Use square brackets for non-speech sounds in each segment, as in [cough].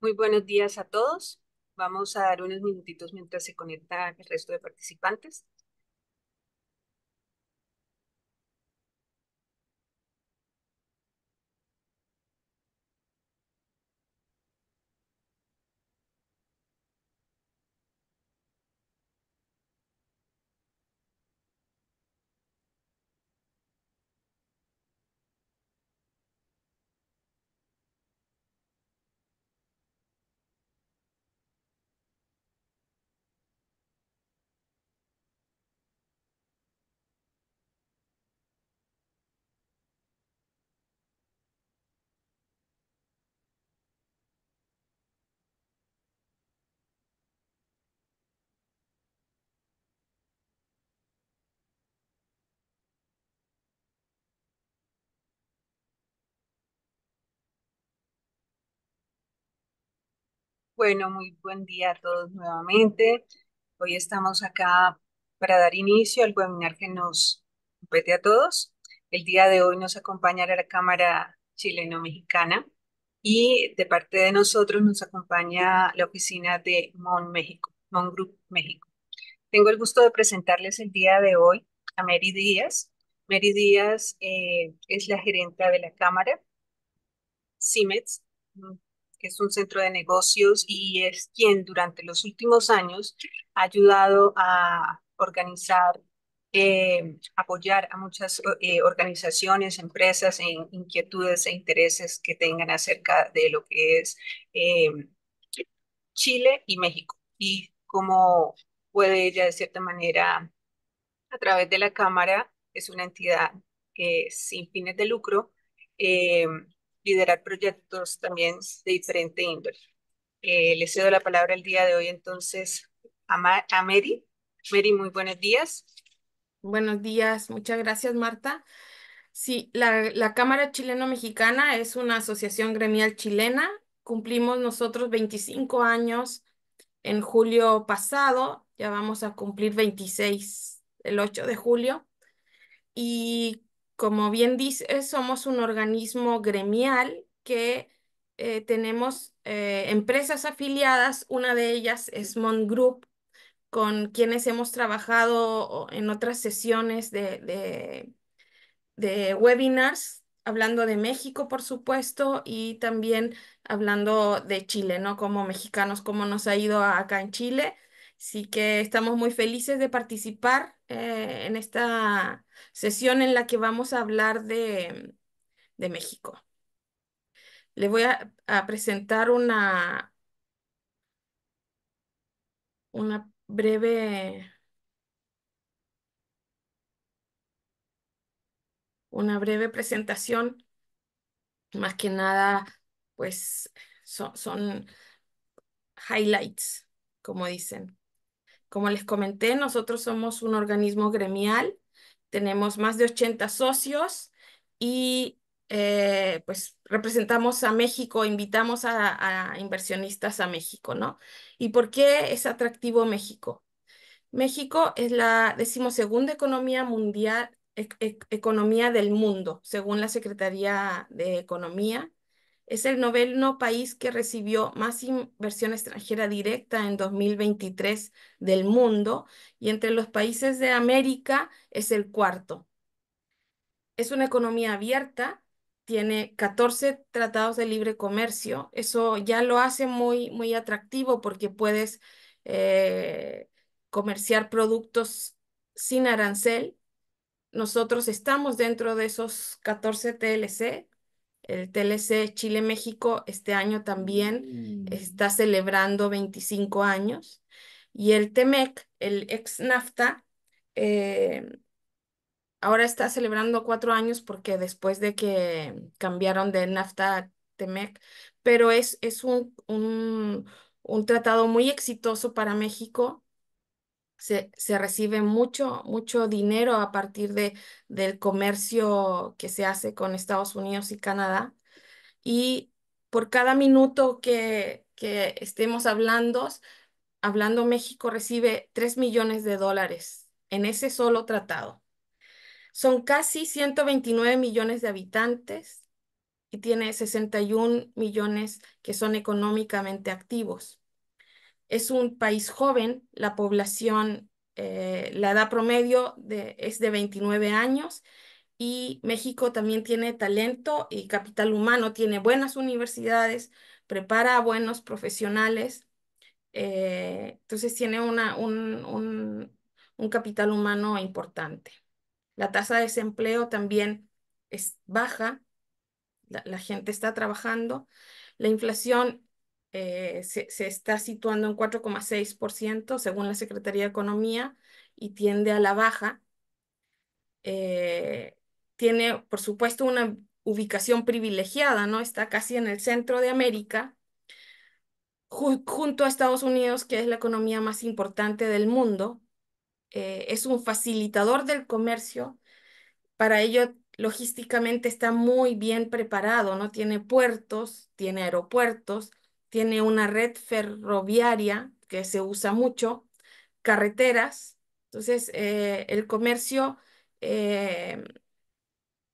Muy buenos días a todos. Vamos a dar unos minutitos mientras se conecta el resto de participantes. Bueno, muy buen día a todos nuevamente. Hoy estamos acá para dar inicio al webinar que nos compete a todos. El día de hoy nos acompañará la Cámara Chileno-Mexicana y de parte de nosotros nos acompaña la oficina de Mon México, Mon Group México. Tengo el gusto de presentarles el día de hoy a Mary Díaz. Mary Díaz eh, es la gerente de la Cámara CIMETS, que es un centro de negocios y es quien durante los últimos años ha ayudado a organizar, eh, apoyar a muchas eh, organizaciones, empresas en inquietudes e intereses que tengan acerca de lo que es eh, Chile y México y como puede ella de cierta manera a través de la Cámara, es una entidad sin fines de lucro, liderar proyectos también de diferente índole. Eh, le cedo la palabra el día de hoy entonces a, a Mary. Mary, muy buenos días. Buenos días, muchas gracias Marta. Sí, la, la Cámara Chileno-Mexicana es una asociación gremial chilena. Cumplimos nosotros 25 años en julio pasado, ya vamos a cumplir 26 el 8 de julio. Y como bien dice somos un organismo gremial que eh, tenemos eh, empresas afiliadas, una de ellas es Mon Group, con quienes hemos trabajado en otras sesiones de, de, de webinars, hablando de México, por supuesto, y también hablando de Chile, ¿no? Como mexicanos, cómo nos ha ido acá en Chile Así que estamos muy felices de participar eh, en esta sesión en la que vamos a hablar de, México. Les voy a, presentar una, una breve una breve presentación. Más que nada, pues son highlights, como dicen. Como les comenté, nosotros somos un organismo gremial, tenemos más de 80 socios y eh, pues representamos a México, invitamos a, inversionistas a México, ¿no? ¿Y por qué es atractivo México? México es la decimosegunda economía mundial, economía del mundo, según la Secretaría de Economía. Es el noveno país que recibió más inversión extranjera directa en 2023 del mundo y entre los países de América es el cuarto. Es una economía abierta, tiene 14 tratados de libre comercio. Eso ya lo hace muy, muy atractivo porque puedes eh, comerciar productos sin arancel. Nosotros estamos dentro de esos 14 TLC, el TLC Chile-México este año también mm. está celebrando 25 años y el TEMEC, el ex NAFTA, eh, ahora está celebrando cuatro años porque después de que cambiaron de NAFTA a TEMEC, pero es, es un, un, un tratado muy exitoso para México se, se, recibe mucho, mucho dinero a partir de, del comercio que se hace con Estados Unidos y Canadá. Y por cada minuto que, que estemos hablando, hablando México recibe 3 millones de dólares en ese solo tratado. Son casi 129 millones de habitantes y tiene 61 millones que son económicamente activos es un país joven, la población, eh, la edad promedio de, es de 29 años y México también tiene talento y capital humano, tiene buenas universidades, prepara a buenos profesionales, eh, entonces tiene una, un, capital humano importante. La tasa de desempleo también es baja, la, la gente está trabajando, la inflación eh, se, está situando en 4,6% según la Secretaría de Economía y tiende a la baja. Eh, tiene, por supuesto, una ubicación privilegiada, ¿no? Está casi en el centro de América, junto a Estados Unidos, que es la economía más importante del mundo. Eh, es un facilitador del comercio. Para ello, logísticamente está muy bien preparado, ¿no? Tiene puertos, tiene aeropuertos, tiene una red ferroviaria que se usa mucho, carreteras. Entonces, eh, el comercio eh,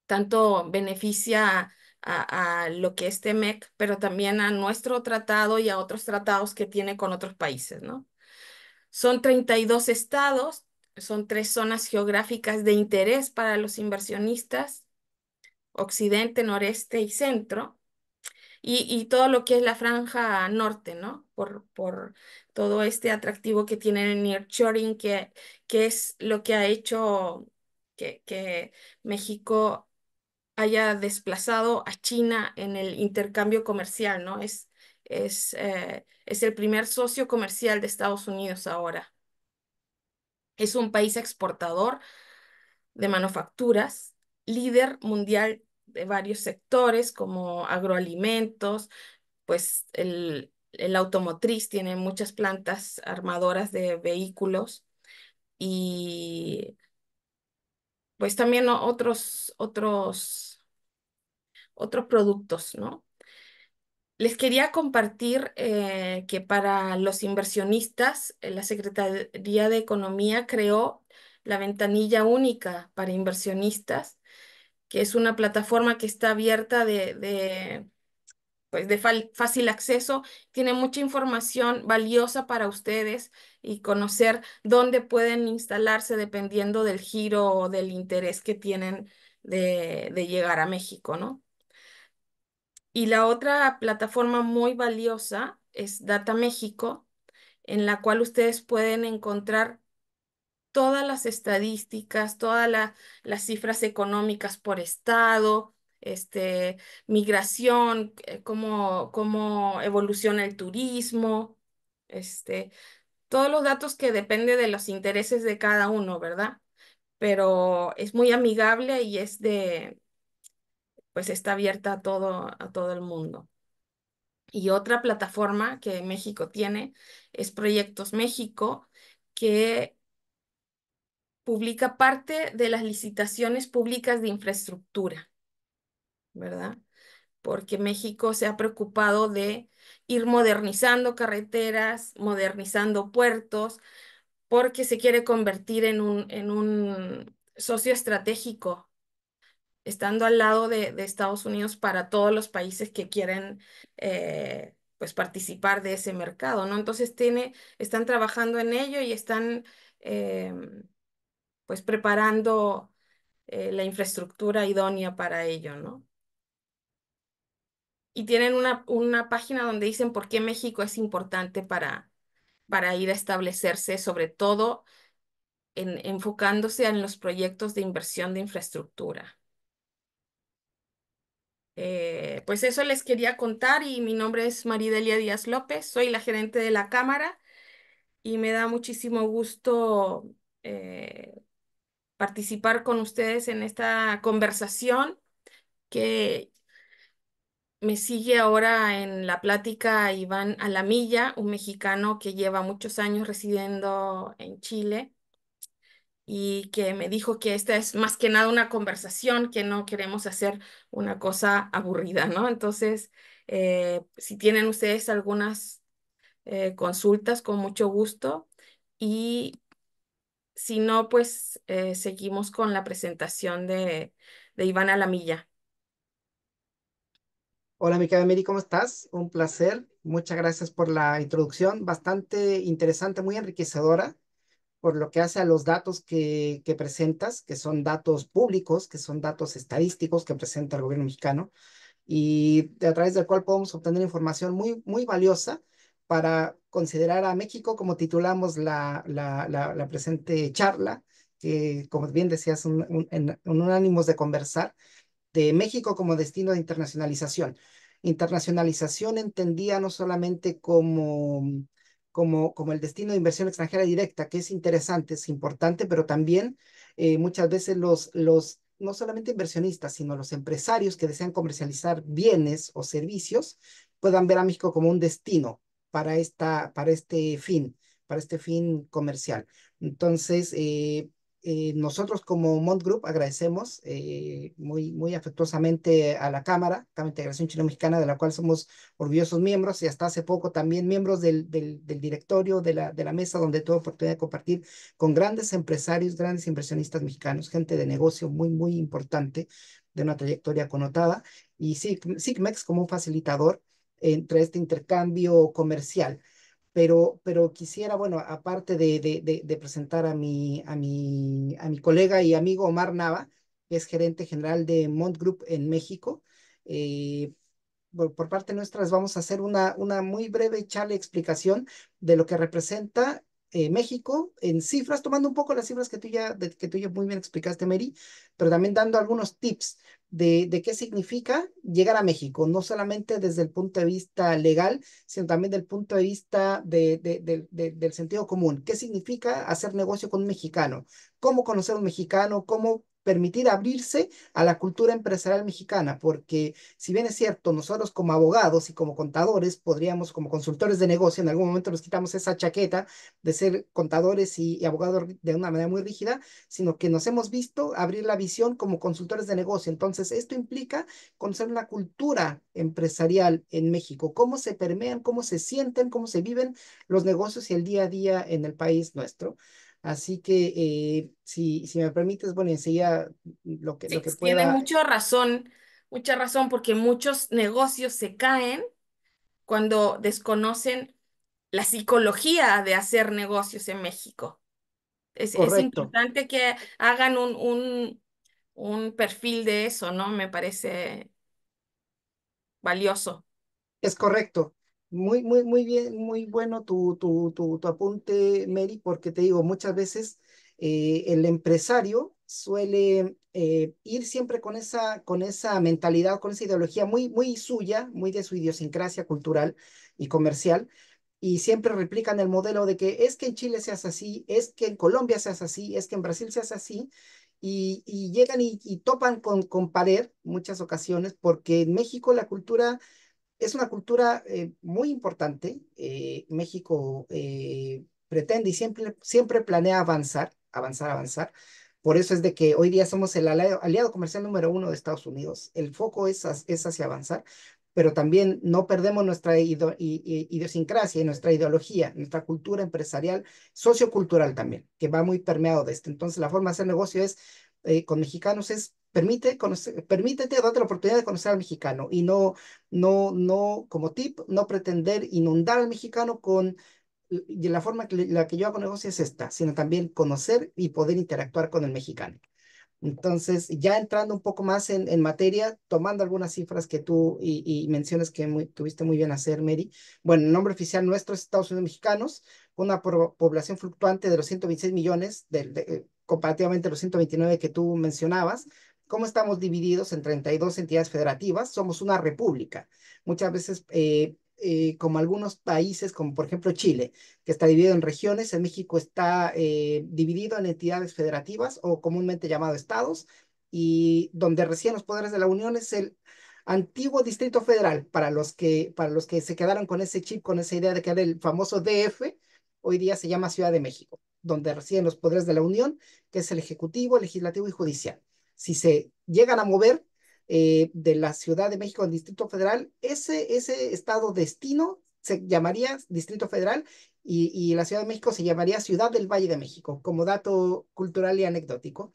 tanto beneficia a, lo que es TEMEC, pero también a nuestro tratado y a otros tratados que tiene con otros países, ¿no? Son 32 estados, son tres zonas geográficas de interés para los inversionistas, occidente, noreste y centro y, todo lo que es la franja norte, ¿no? Por, por todo este atractivo que tiene el nearshoring, que, que es lo que ha hecho que, que México haya desplazado a China en el intercambio comercial, ¿no? Es, es, eh, es el primer socio comercial de Estados Unidos ahora. Es un país exportador de manufacturas, líder mundial de varios sectores como agroalimentos, pues el, automotriz tiene muchas plantas armadoras de vehículos y pues también otros, otros, otros productos, ¿no? Les quería compartir eh, que para los inversionistas, eh, la Secretaría de Economía creó la ventanilla única para inversionistas que es una plataforma que está abierta de, pues de fácil acceso, tiene mucha información valiosa para ustedes y conocer dónde pueden instalarse dependiendo del giro o del interés que tienen de, llegar a México, ¿no? Y la otra plataforma muy valiosa es Data México, en la cual ustedes pueden encontrar todas las estadísticas, todas las cifras económicas por estado, este, migración, eh, cómo, cómo evoluciona el turismo, este, todos los datos que dependen de los intereses de cada uno, ¿verdad? Pero es muy amigable y es de, pues está abierta a todo, a todo el mundo. Y otra plataforma que México tiene es Proyectos México, que publica parte de las licitaciones públicas de infraestructura, ¿verdad? Porque México se ha preocupado de ir modernizando carreteras, modernizando puertos, porque se quiere convertir en un, en un socio estratégico, estando al lado de, Estados Unidos para todos los países que quieren eh, pues participar de ese mercado, ¿no? Entonces tiene, están trabajando en ello y están eh, pues preparando eh, la infraestructura idónea para ello, ¿no? Y tienen una, una página donde dicen por qué México es importante para, para ir a establecerse, sobre todo en, enfocándose en los proyectos de inversión de infraestructura. Eh, pues eso les quería contar y mi nombre es Maridelia Díaz López, soy la gerente de la Cámara y me da muchísimo gusto eh, participar con ustedes en esta conversación que me sigue ahora en la plática Iván Alamilla, un mexicano que lleva muchos años residiendo en Chile y que me dijo que esta es más que nada una conversación, que no queremos hacer una cosa aburrida, ¿no? Entonces, eh, si tienen ustedes algunas eh, consultas, con mucho gusto. Y si no, pues eh, seguimos con la presentación de, de Alamilla. Hola, mi querida Miri, ¿cómo estás? Un placer. Muchas gracias por la introducción, bastante interesante, muy enriquecedora por lo que hace a los datos que, que presentas, que son datos públicos, que son datos estadísticos que presenta el gobierno mexicano y a través del cual podemos obtener información muy, muy valiosa para considerar a México como titulamos la, la, presente charla, que como bien decías, un, en, ánimos de conversar, de México como destino de internacionalización. Internacionalización entendía no solamente como, como, como el destino de inversión extranjera directa, que es interesante, es importante, pero también eh, muchas veces los, los, no solamente inversionistas, sino los empresarios que desean comercializar bienes o servicios, puedan ver a México como un destino para, esta, para este fin, para este fin comercial. Entonces, eh, eh, nosotros como Mont Group agradecemos eh, muy, muy afectuosamente a la Cámara, Cámara de Integración Chino-Mexicana, de la cual somos orgullosos miembros y hasta hace poco también miembros del, del, directorio de la, de la mesa donde tuve oportunidad de compartir con grandes empresarios, grandes inversionistas mexicanos, gente de negocio muy, muy importante, de una trayectoria connotada. Y SIGMEX como un facilitador entre este intercambio comercial. Pero, pero quisiera, bueno, aparte de, de, presentar a mi, a, mi, a mi colega y amigo Omar Nava, que es gerente general de Mont Group en México, eh, por, parte nuestra vamos a hacer una, una muy breve charla explicación de lo que representa eh, México en cifras, tomando un poco las cifras que tú ya, que tú ya muy bien explicaste, Mary, pero también dando algunos tips de, de, qué significa llegar a México, no solamente desde el punto de vista legal, sino también del punto de vista de, del sentido común. ¿Qué significa hacer negocio con un mexicano? ¿Cómo conocer a un mexicano? ¿Cómo permitir abrirse a la cultura empresarial mexicana, porque si bien es cierto, nosotros como abogados y como contadores podríamos, como consultores de negocio, en algún momento nos quitamos esa chaqueta de ser contadores y, abogados de una manera muy rígida, sino que nos hemos visto abrir la visión como consultores de negocio. Entonces, esto implica conocer la cultura empresarial en México, cómo se permean, cómo se sienten, cómo se viven los negocios y el día a día en el país nuestro. Así que eh, si, me permites, bueno, enseguida lo que, lo Tiene mucha razón, mucha razón, porque muchos negocios se caen cuando desconocen la psicología de hacer negocios en México. Es, importante que hagan un perfil de eso, ¿no? Me parece valioso. Es correcto. Muy, muy, muy bien, muy bueno tu, tu, apunte, Mary, porque te digo, muchas veces eh, el empresario suele eh, ir siempre con esa, con esa mentalidad, con esa ideología muy, muy suya, muy de su idiosincrasia cultural y comercial, y siempre replican el modelo de que es que en Chile seas así, es que en Colombia seas así, es que en Brasil seas así, y, llegan y, topan con, con pared muchas ocasiones, porque en México la cultura es una cultura eh, muy importante. Eh, México eh, pretende y siempre, siempre planea avanzar, avanzar, avanzar. Por eso es de que hoy día somos el aliado, comercial número uno de Estados Unidos. El foco es, es hacia avanzar, pero también no perdemos nuestra idiosincrasia y nuestra ideología, nuestra cultura empresarial, sociocultural también, que va muy permeado de esto. Entonces, la forma de hacer negocio es eh, con mexicanos es permite permítete, darte la oportunidad de conocer al mexicano y no, no, no, como tip, no pretender inundar al mexicano con la forma que la que yo hago negocio es esta, sino también conocer y poder interactuar con el mexicano. Entonces, ya entrando un poco más en, en materia, tomando algunas cifras que tú y, y mencionas que tuviste muy bien hacer, Mary. Bueno, el nombre oficial nuestro es Estados Unidos Mexicanos, una población fluctuante de los 126 millones, del, de, comparativamente a los 129 que tú mencionabas, ¿cómo estamos divididos en 32 entidades federativas? Somos una república. Muchas veces, eh, eh, como algunos países, como por ejemplo Chile, que está dividido en regiones, en México está eh, dividido en entidades federativas o comúnmente llamado estados, y donde recién los poderes de la Unión es el antiguo Distrito Federal, para los que, para los que se quedaron con ese chip, con esa idea de que era el famoso DF, hoy día se llama Ciudad de México donde residen los poderes de la Unión, que es el Ejecutivo, Legislativo y Judicial. Si se llegan a mover eh, de la Ciudad de México al Distrito Federal, ese, ese estado destino se llamaría Distrito Federal y, y, la Ciudad de México se llamaría Ciudad del Valle de México, como dato cultural y anecdótico.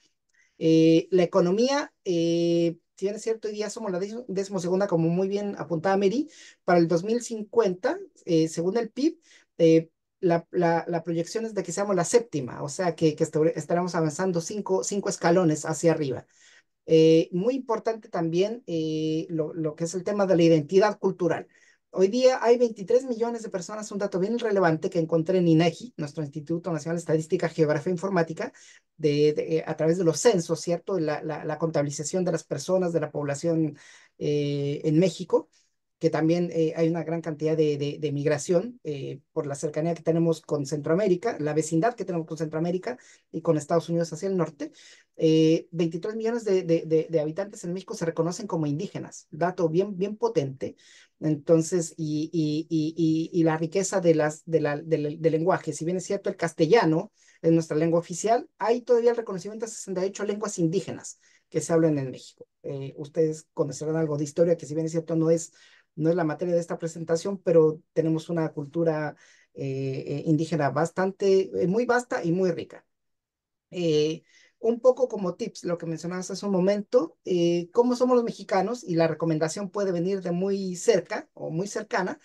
Eh, la economía, eh, si bien es cierto, hoy día somos la segunda, como muy bien apuntaba Mary, para el 2050, eh, según el PIB, la, proyección es de que seamos la séptima, o sea, que, estaremos avanzando cinco, cinco escalones hacia arriba. Eh, muy importante también eh, lo, que es el tema de la identidad cultural. Hoy día hay 23 millones de personas, un dato bien relevante que encontré en INEGI, nuestro Instituto Nacional de Estadística, Geografía e Informática, eh, a través de los censos, ¿cierto? La, contabilización de las personas, de la población en México que también eh, hay una gran cantidad de, migración eh, por la cercanía que tenemos con Centroamérica, la vecindad que tenemos con Centroamérica y con Estados Unidos hacia el norte. 23 eh, millones de, habitantes en México se reconocen como indígenas, dato bien, bien potente. Entonces, y, la riqueza de las, de la, del lenguaje, si bien es cierto el castellano es nuestra lengua oficial, hay todavía el reconocimiento de 68 lenguas indígenas que se hablan en México. ustedes conocerán algo de historia que si bien es cierto no es no es la materia de esta presentación, pero tenemos una cultura eh, eh, indígena bastante, eh, muy vasta y muy rica. un poco como tips, lo que mencionabas hace un momento, eh, cómo somos los mexicanos y la recomendación puede venir de muy cerca o muy cercana,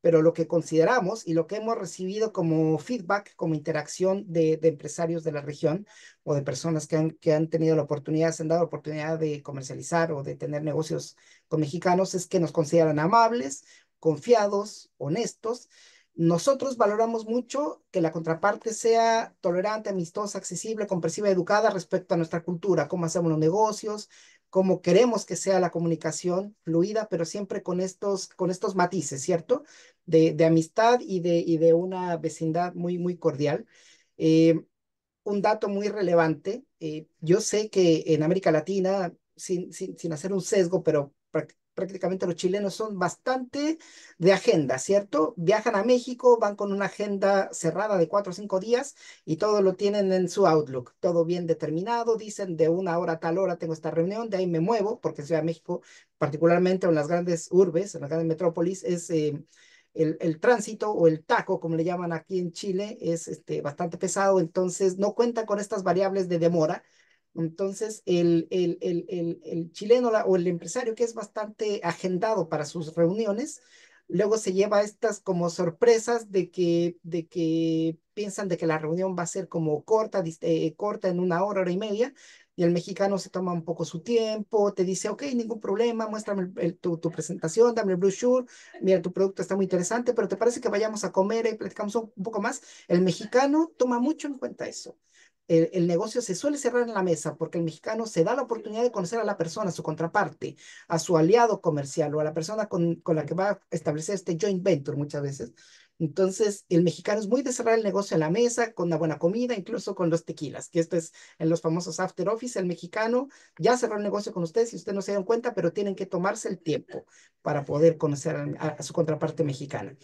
pero lo que consideramos y lo que hemos recibido como feedback, como interacción de, empresarios de la región o de personas que han, que han tenido la oportunidad, se han dado la oportunidad de comercializar o de tener negocios con mexicanos, es que nos consideran amables, confiados, honestos nosotros valoramos mucho que la contraparte sea tolerante, amistosa, accesible, comprensiva, educada respecto a nuestra cultura, cómo hacemos los negocios, cómo queremos que sea la comunicación fluida, pero siempre con estos, con estos matices, ¿cierto? De, de amistad y de, y de una vecindad muy, muy cordial. Eh, un dato muy relevante, eh, yo sé que en América Latina, sin, sin, sin hacer un sesgo, pero prácticamente los chilenos son bastante de agenda, ¿cierto? Viajan a México, van con una agenda cerrada de cuatro o cinco días y todo lo tienen en su Outlook, todo bien determinado, dicen de una hora a tal hora tengo esta reunión, de ahí me muevo, porque soy a México, particularmente en las grandes urbes, en las grandes metrópolis, es... Eh, el, tránsito o el taco, como le llaman aquí en Chile, es este, bastante pesado, entonces no cuenta con estas variables de demora entonces, el, chileno o el empresario que es bastante agendado para sus reuniones, luego se lleva estas como sorpresas de que, piensan de que la reunión va a ser como corta, eh, corta en una hora, hora y media, y el mexicano se toma un poco su tiempo, te dice, ok, ningún problema, muéstrame tu, tu, presentación, dame el brochure, mira, tu producto está muy interesante, pero te parece que vayamos a comer y eh, platicamos un poco más. El mexicano toma mucho en cuenta eso el, negocio se suele cerrar en la mesa porque el mexicano se da la oportunidad de conocer a la persona, a su contraparte, a su aliado comercial o a la persona con, la que va a establecer este joint venture muchas veces. Entonces, el mexicano es muy de cerrar el negocio en la mesa, con la buena comida, incluso con los tequilas, que esto es en los famosos after office, el mexicano ya cerró el negocio con ustedes si ustedes no se dieron cuenta, pero tienen que tomarse el tiempo para poder conocer a su contraparte mexicana.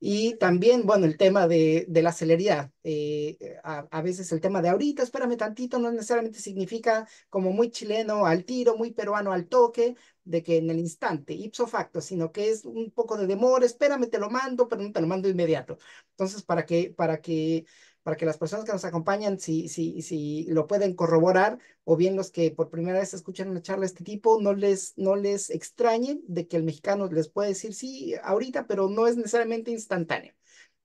Y también, bueno, el tema de, la celeridad. Eh, eh, a, veces el tema de ahorita, espérame tantito, no necesariamente significa como muy chileno al tiro, muy peruano al toque, de que en el instante, ipso facto, sino que es un poco de demora, espérame, te lo mando, pero no te lo mando inmediato. Entonces, para que, para que para que las personas que nos acompañan, si, si, si lo pueden corroborar, o bien los que por primera vez escuchan una charla de este tipo, no les, no les extrañen de que el mexicano les puede decir, sí, ahorita, pero no es necesariamente instantáneo.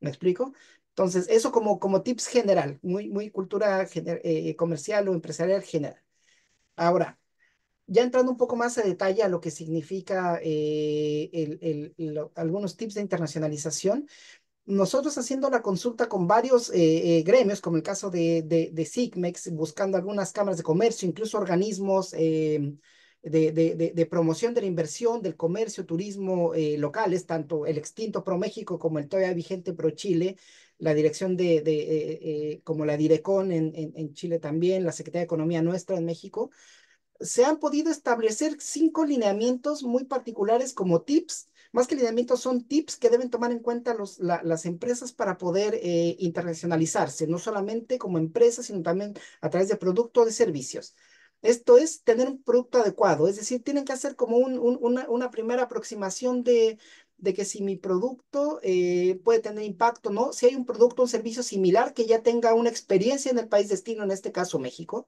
¿Me explico? Entonces, eso como, como tips general, muy, muy cultura eh, comercial o empresarial general. Ahora, ya entrando un poco más a detalle a lo que significa eh, el, algunos tips de internacionalización, nosotros haciendo la consulta con varios eh, eh, gremios, como el caso de, de, SIGMEX, buscando algunas cámaras de comercio, incluso organismos eh, de, de, promoción de la inversión, del comercio, turismo locales, tanto el extinto ProMéxico como el todavía vigente ProChile, la dirección de, como la Direcon en, en Chile también, la Secretaría de Economía nuestra en México, se han podido establecer cinco lineamientos muy particulares como tips más que lineamientos son tips que deben tomar en cuenta las empresas para poder eh, internacionalizarse, no solamente como empresas, sino también a través de productos de servicios. Esto es tener un producto adecuado, es decir, tienen que hacer como un, una, una, primera aproximación de, de, que si mi producto eh, puede tener impacto no, si hay un producto o un servicio similar que ya tenga una experiencia en el país destino, en este caso México,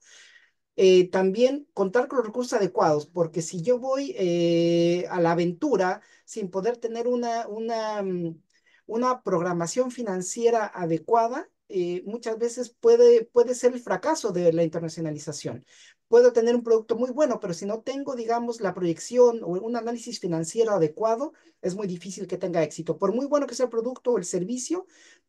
eh, también contar con los recursos adecuados, porque si yo voy eh, a la aventura sin poder tener una, una, mm, una programación financiera adecuada, eh, muchas veces puede, puede ser el fracaso de la internacionalización. Puedo tener un producto muy bueno, pero si no tengo, digamos, la proyección o un análisis financiero adecuado, es muy difícil que tenga éxito. Por muy bueno que sea el producto o el servicio,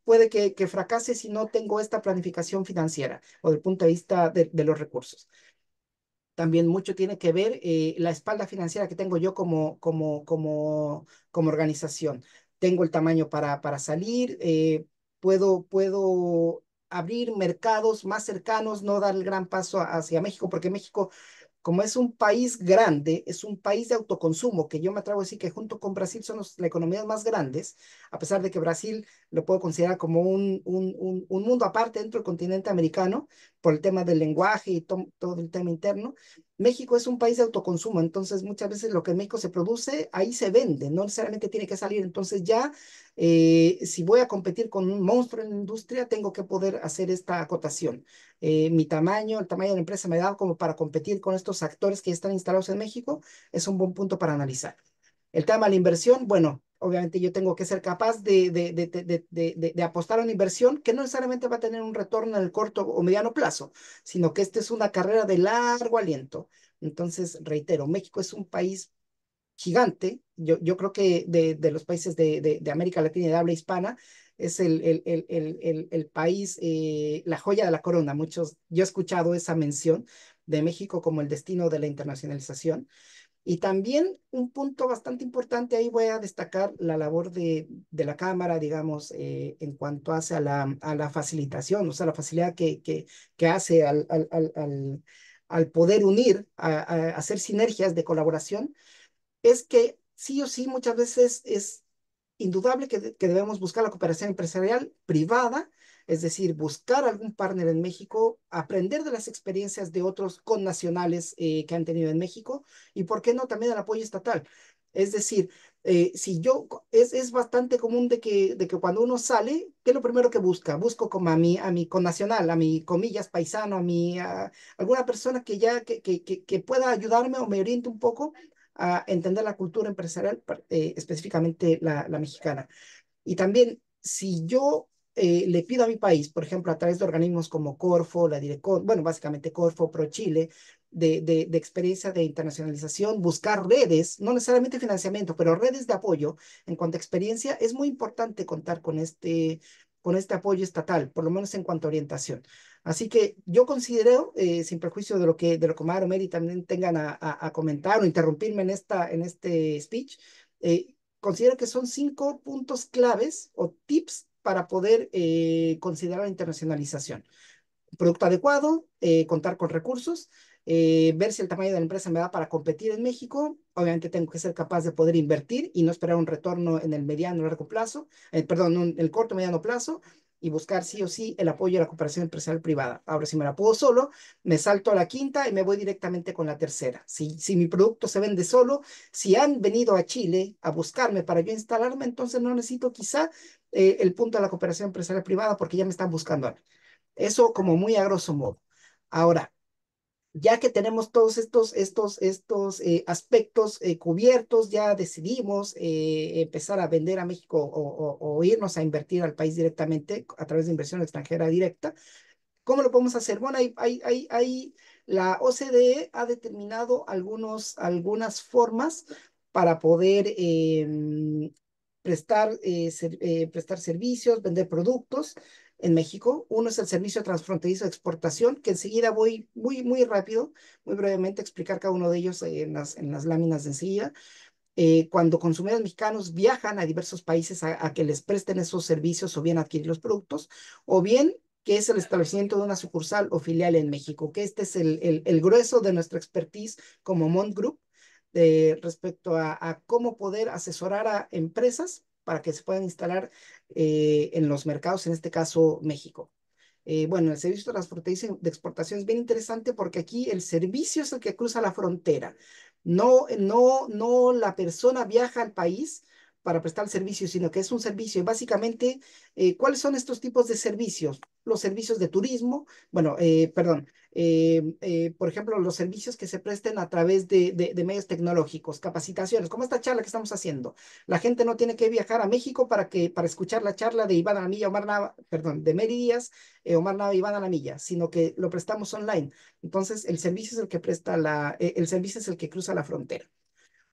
puede que, que, fracase si no tengo esta planificación financiera o del punto de vista de, los recursos. También mucho tiene que ver eh, la espalda financiera que tengo yo como, como, como, como organización. Tengo el tamaño para, para salir, eh, puedo, puedo abrir mercados más cercanos, no dar el gran paso hacia México, porque México como es un país grande, es un país de autoconsumo, que yo me atrevo a decir que junto con Brasil son las economías más grandes, a pesar de que Brasil lo puedo considerar como un, un, un mundo aparte dentro del continente americano, por el tema del lenguaje y todo el tema interno, México es un país de autoconsumo, entonces muchas veces lo que en México se produce, ahí se vende, no necesariamente tiene que salir. Entonces ya, eh, si voy a competir con un monstruo en la industria, tengo que poder hacer esta acotación. Eh, mi tamaño, el tamaño de la empresa me da como para competir con estos actores que están instalados en México, es un buen punto para analizar. El tema de la inversión, bueno, obviamente yo tengo que ser capaz de, de, apostar a una inversión que no necesariamente va a tener un retorno en el corto o mediano plazo, sino que esta es una carrera de largo aliento. Entonces, reitero, México es un país gigante, yo, yo creo que de, los países de, América Latina y de habla hispana, es el, el, país, eh, la joya de la corona. Muchos, yo he escuchado esa mención de México como el destino de la internacionalización. Y también un punto bastante importante, ahí voy a destacar la labor de, la Cámara, digamos, eh, en cuanto hace a la, a la, facilitación, o sea, la facilidad que, que, hace al, al, poder unir, a, hacer sinergias de colaboración, es que sí o sí muchas veces es indudable que, que debemos buscar la cooperación empresarial privada es decir, buscar algún partner en México, aprender de las experiencias de otros connacionales eh, que han tenido en México y, ¿por qué no?, también el apoyo estatal. Es decir, eh, si yo, es, es, bastante común de que, de que cuando uno sale, ¿qué es lo primero que busca? Busco como a mi, a mi connacional, a mi, comillas, paisano, a mi, alguna persona que ya, que, pueda ayudarme o me oriente un poco a entender la cultura empresarial, eh, específicamente la, mexicana. Y también, si yo eh, le pido a mi país, por ejemplo, a través de organismos como Corfo, la Direcon, bueno, básicamente Corfo, ProChile, de, de, de, experiencia de internacionalización, buscar redes, no necesariamente financiamiento, pero redes de apoyo en cuanto a experiencia, es muy importante contar con este, con este apoyo estatal, por lo menos en cuanto a orientación. Así que yo considero, eh, sin perjuicio de lo que, de lo que Mary también tengan a, comentar o interrumpirme en, esta, en este speech, eh, considero que son cinco puntos claves o tips para poder eh, considerar la internacionalización. Producto adecuado, eh, contar con recursos, eh, ver si el tamaño de la empresa me da para competir en México. Obviamente tengo que ser capaz de poder invertir y no esperar un retorno en el mediano o largo plazo, perdón, en el corto mediano plazo y buscar sí o sí el apoyo de la cooperación empresarial privada. Ahora, si me la puedo solo, me salto a la quinta y me voy directamente con la tercera. Si, si mi producto se vende solo, si han venido a Chile a buscarme para yo instalarme, entonces no necesito quizá eh, el punto de la cooperación empresarial privada porque ya me están buscando a mí. Eso como muy a grosso modo. Ahora, ya que tenemos todos estos, estos, estos eh, aspectos eh, cubiertos, ya decidimos eh, empezar a vender a México o, irnos a invertir al país directamente a través de inversión extranjera directa. ¿Cómo lo podemos hacer? Bueno, hay, la OCDE ha determinado algunos, algunas formas para poder em, prestar, prestar servicios, vender productos en México. Uno es el servicio transfronterizo de exportación, que enseguida voy muy, muy rápido, muy brevemente explicar cada uno de ellos en las, en las láminas de enseguida. Eh, cuando consumidores mexicanos viajan a diversos países a, que les presten esos servicios o bien adquirir los productos, o bien que es el establecimiento de una sucursal o filial en México, que este es el, el, grueso de nuestra expertise como Mont Group de respecto a, a, cómo poder asesorar a empresas para que se puedan instalar eh, en los mercados, en este caso México. Eh, bueno, el servicio de exportación es bien interesante porque aquí el servicio es el que cruza la frontera. No, no, no la persona viaja al país, para prestar servicio, sino que es un servicio. Y básicamente, eh, ¿cuáles son estos tipos de servicios? Los servicios de turismo, bueno, eh, perdón, eh, por ejemplo, los servicios que se presten a través de, de, medios tecnológicos, capacitaciones, como esta charla que estamos haciendo. La gente no tiene que viajar a México para, que, para escuchar la charla de Iván Anamilla, Omar Nava, perdón, de Mary Díaz, Omar Nava, Iván Anamilla, sino que lo prestamos online. Entonces, el servicio es el que presta la, el servicio es el que cruza la frontera.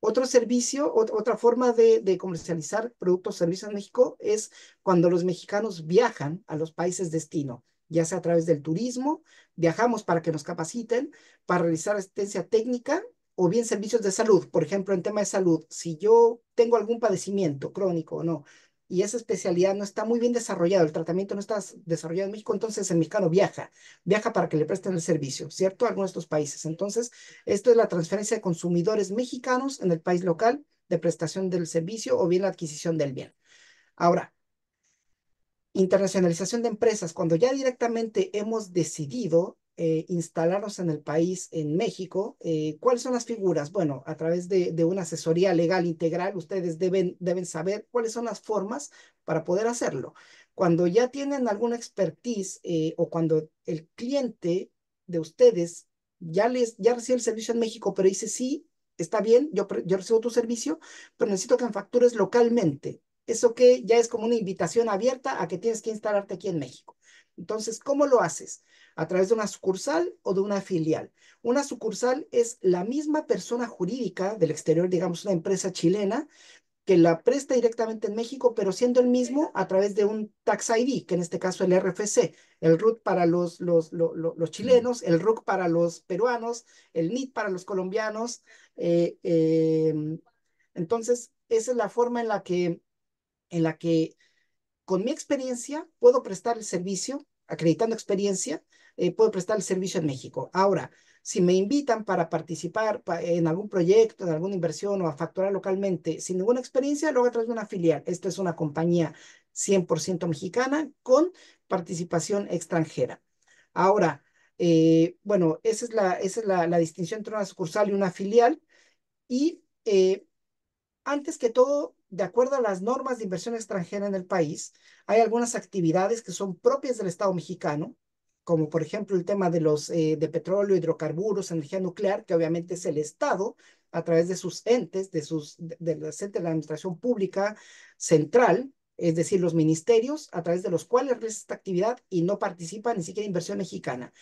Otro servicio, otra forma de, de comercializar productos o servicios en México es cuando los mexicanos viajan a los países destino, ya sea a través del turismo, viajamos para que nos capaciten, para realizar asistencia técnica o bien servicios de salud, por ejemplo, en tema de salud, si yo tengo algún padecimiento crónico o no, y esa especialidad no está muy bien desarrollado, el tratamiento no está desarrollado en México, entonces el mexicano viaja, viaja para que le presten el servicio, ¿cierto? Algunos de estos países. Entonces, esto es la transferencia de consumidores mexicanos en el país local de prestación del servicio o bien la adquisición del bien. Ahora, internacionalización de empresas, cuando ya directamente hemos decidido eh, instalarnos en el país, en México, eh, ¿cuáles son las figuras? Bueno, a través de, una asesoría legal integral, ustedes deben, deben saber cuáles son las formas para poder hacerlo. Cuando ya tienen alguna expertise eh, o cuando el cliente de ustedes ya, les, ya recibe el servicio en México, pero dice, sí, está bien, yo, yo recibo tu servicio, pero necesito que me factures localmente. Eso que ya es como una invitación abierta a que tienes que instalarte aquí en México. Entonces, ¿cómo lo haces? a través de una sucursal o de una filial. Una sucursal es la misma persona jurídica del exterior, digamos una empresa chilena, que la presta directamente en México, pero siendo el mismo a través de un tax ID, que en este caso el RFC, el RUT para los, los, los, chilenos, el RUC para los peruanos, el NIT para los colombianos. Eh, em, entonces, esa es la forma en la que, en la que con mi experiencia puedo prestar el servicio, acreditando experiencia, eh, puedo prestar el servicio en México. Ahora, si me invitan para participar en algún proyecto, en alguna inversión o a facturar localmente sin ninguna experiencia, luego a través de una filial. Esto es una compañía 100% mexicana con participación extranjera. Ahora, eh, bueno, esa es, la, esa es la, distinción entre una sucursal y una filial. Y eh, antes que todo, de acuerdo a las normas de inversión extranjera en el país, hay algunas actividades que son propias del Estado mexicano como por ejemplo el tema de los eh, de petróleo, hidrocarburos, energía nuclear, que obviamente es el Estado a través de sus entes, de sus de, de la administración pública central, es decir, los ministerios a través de los cuales realiza esta actividad y no participa ni siquiera inversión mexicana.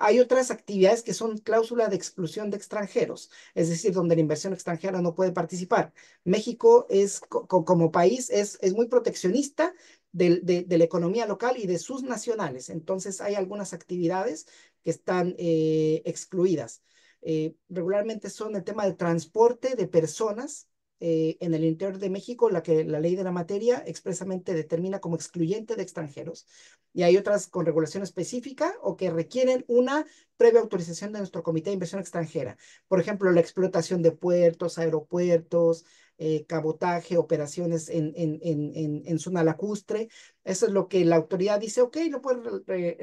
Hay otras actividades que son cláusula de exclusión de extranjeros, es decir, donde la inversión extranjera no puede participar. México es, como país, es, es muy proteccionista de, la economía local y de sus nacionales. Entonces hay algunas actividades que están eh, excluidas. Eh, regularmente son el tema del transporte de personas eh, en el interior de México, la que la ley de la materia expresamente determina como excluyente de extranjeros. Y hay otras con regulación específica o que requieren una previa autorización de nuestro Comité de Inversión Extranjera. Por ejemplo, la explotación de puertos, aeropuertos, eh, cabotaje, operaciones en, en, en, zona lacustre. Eso es lo que la autoridad dice, ok, lo puedes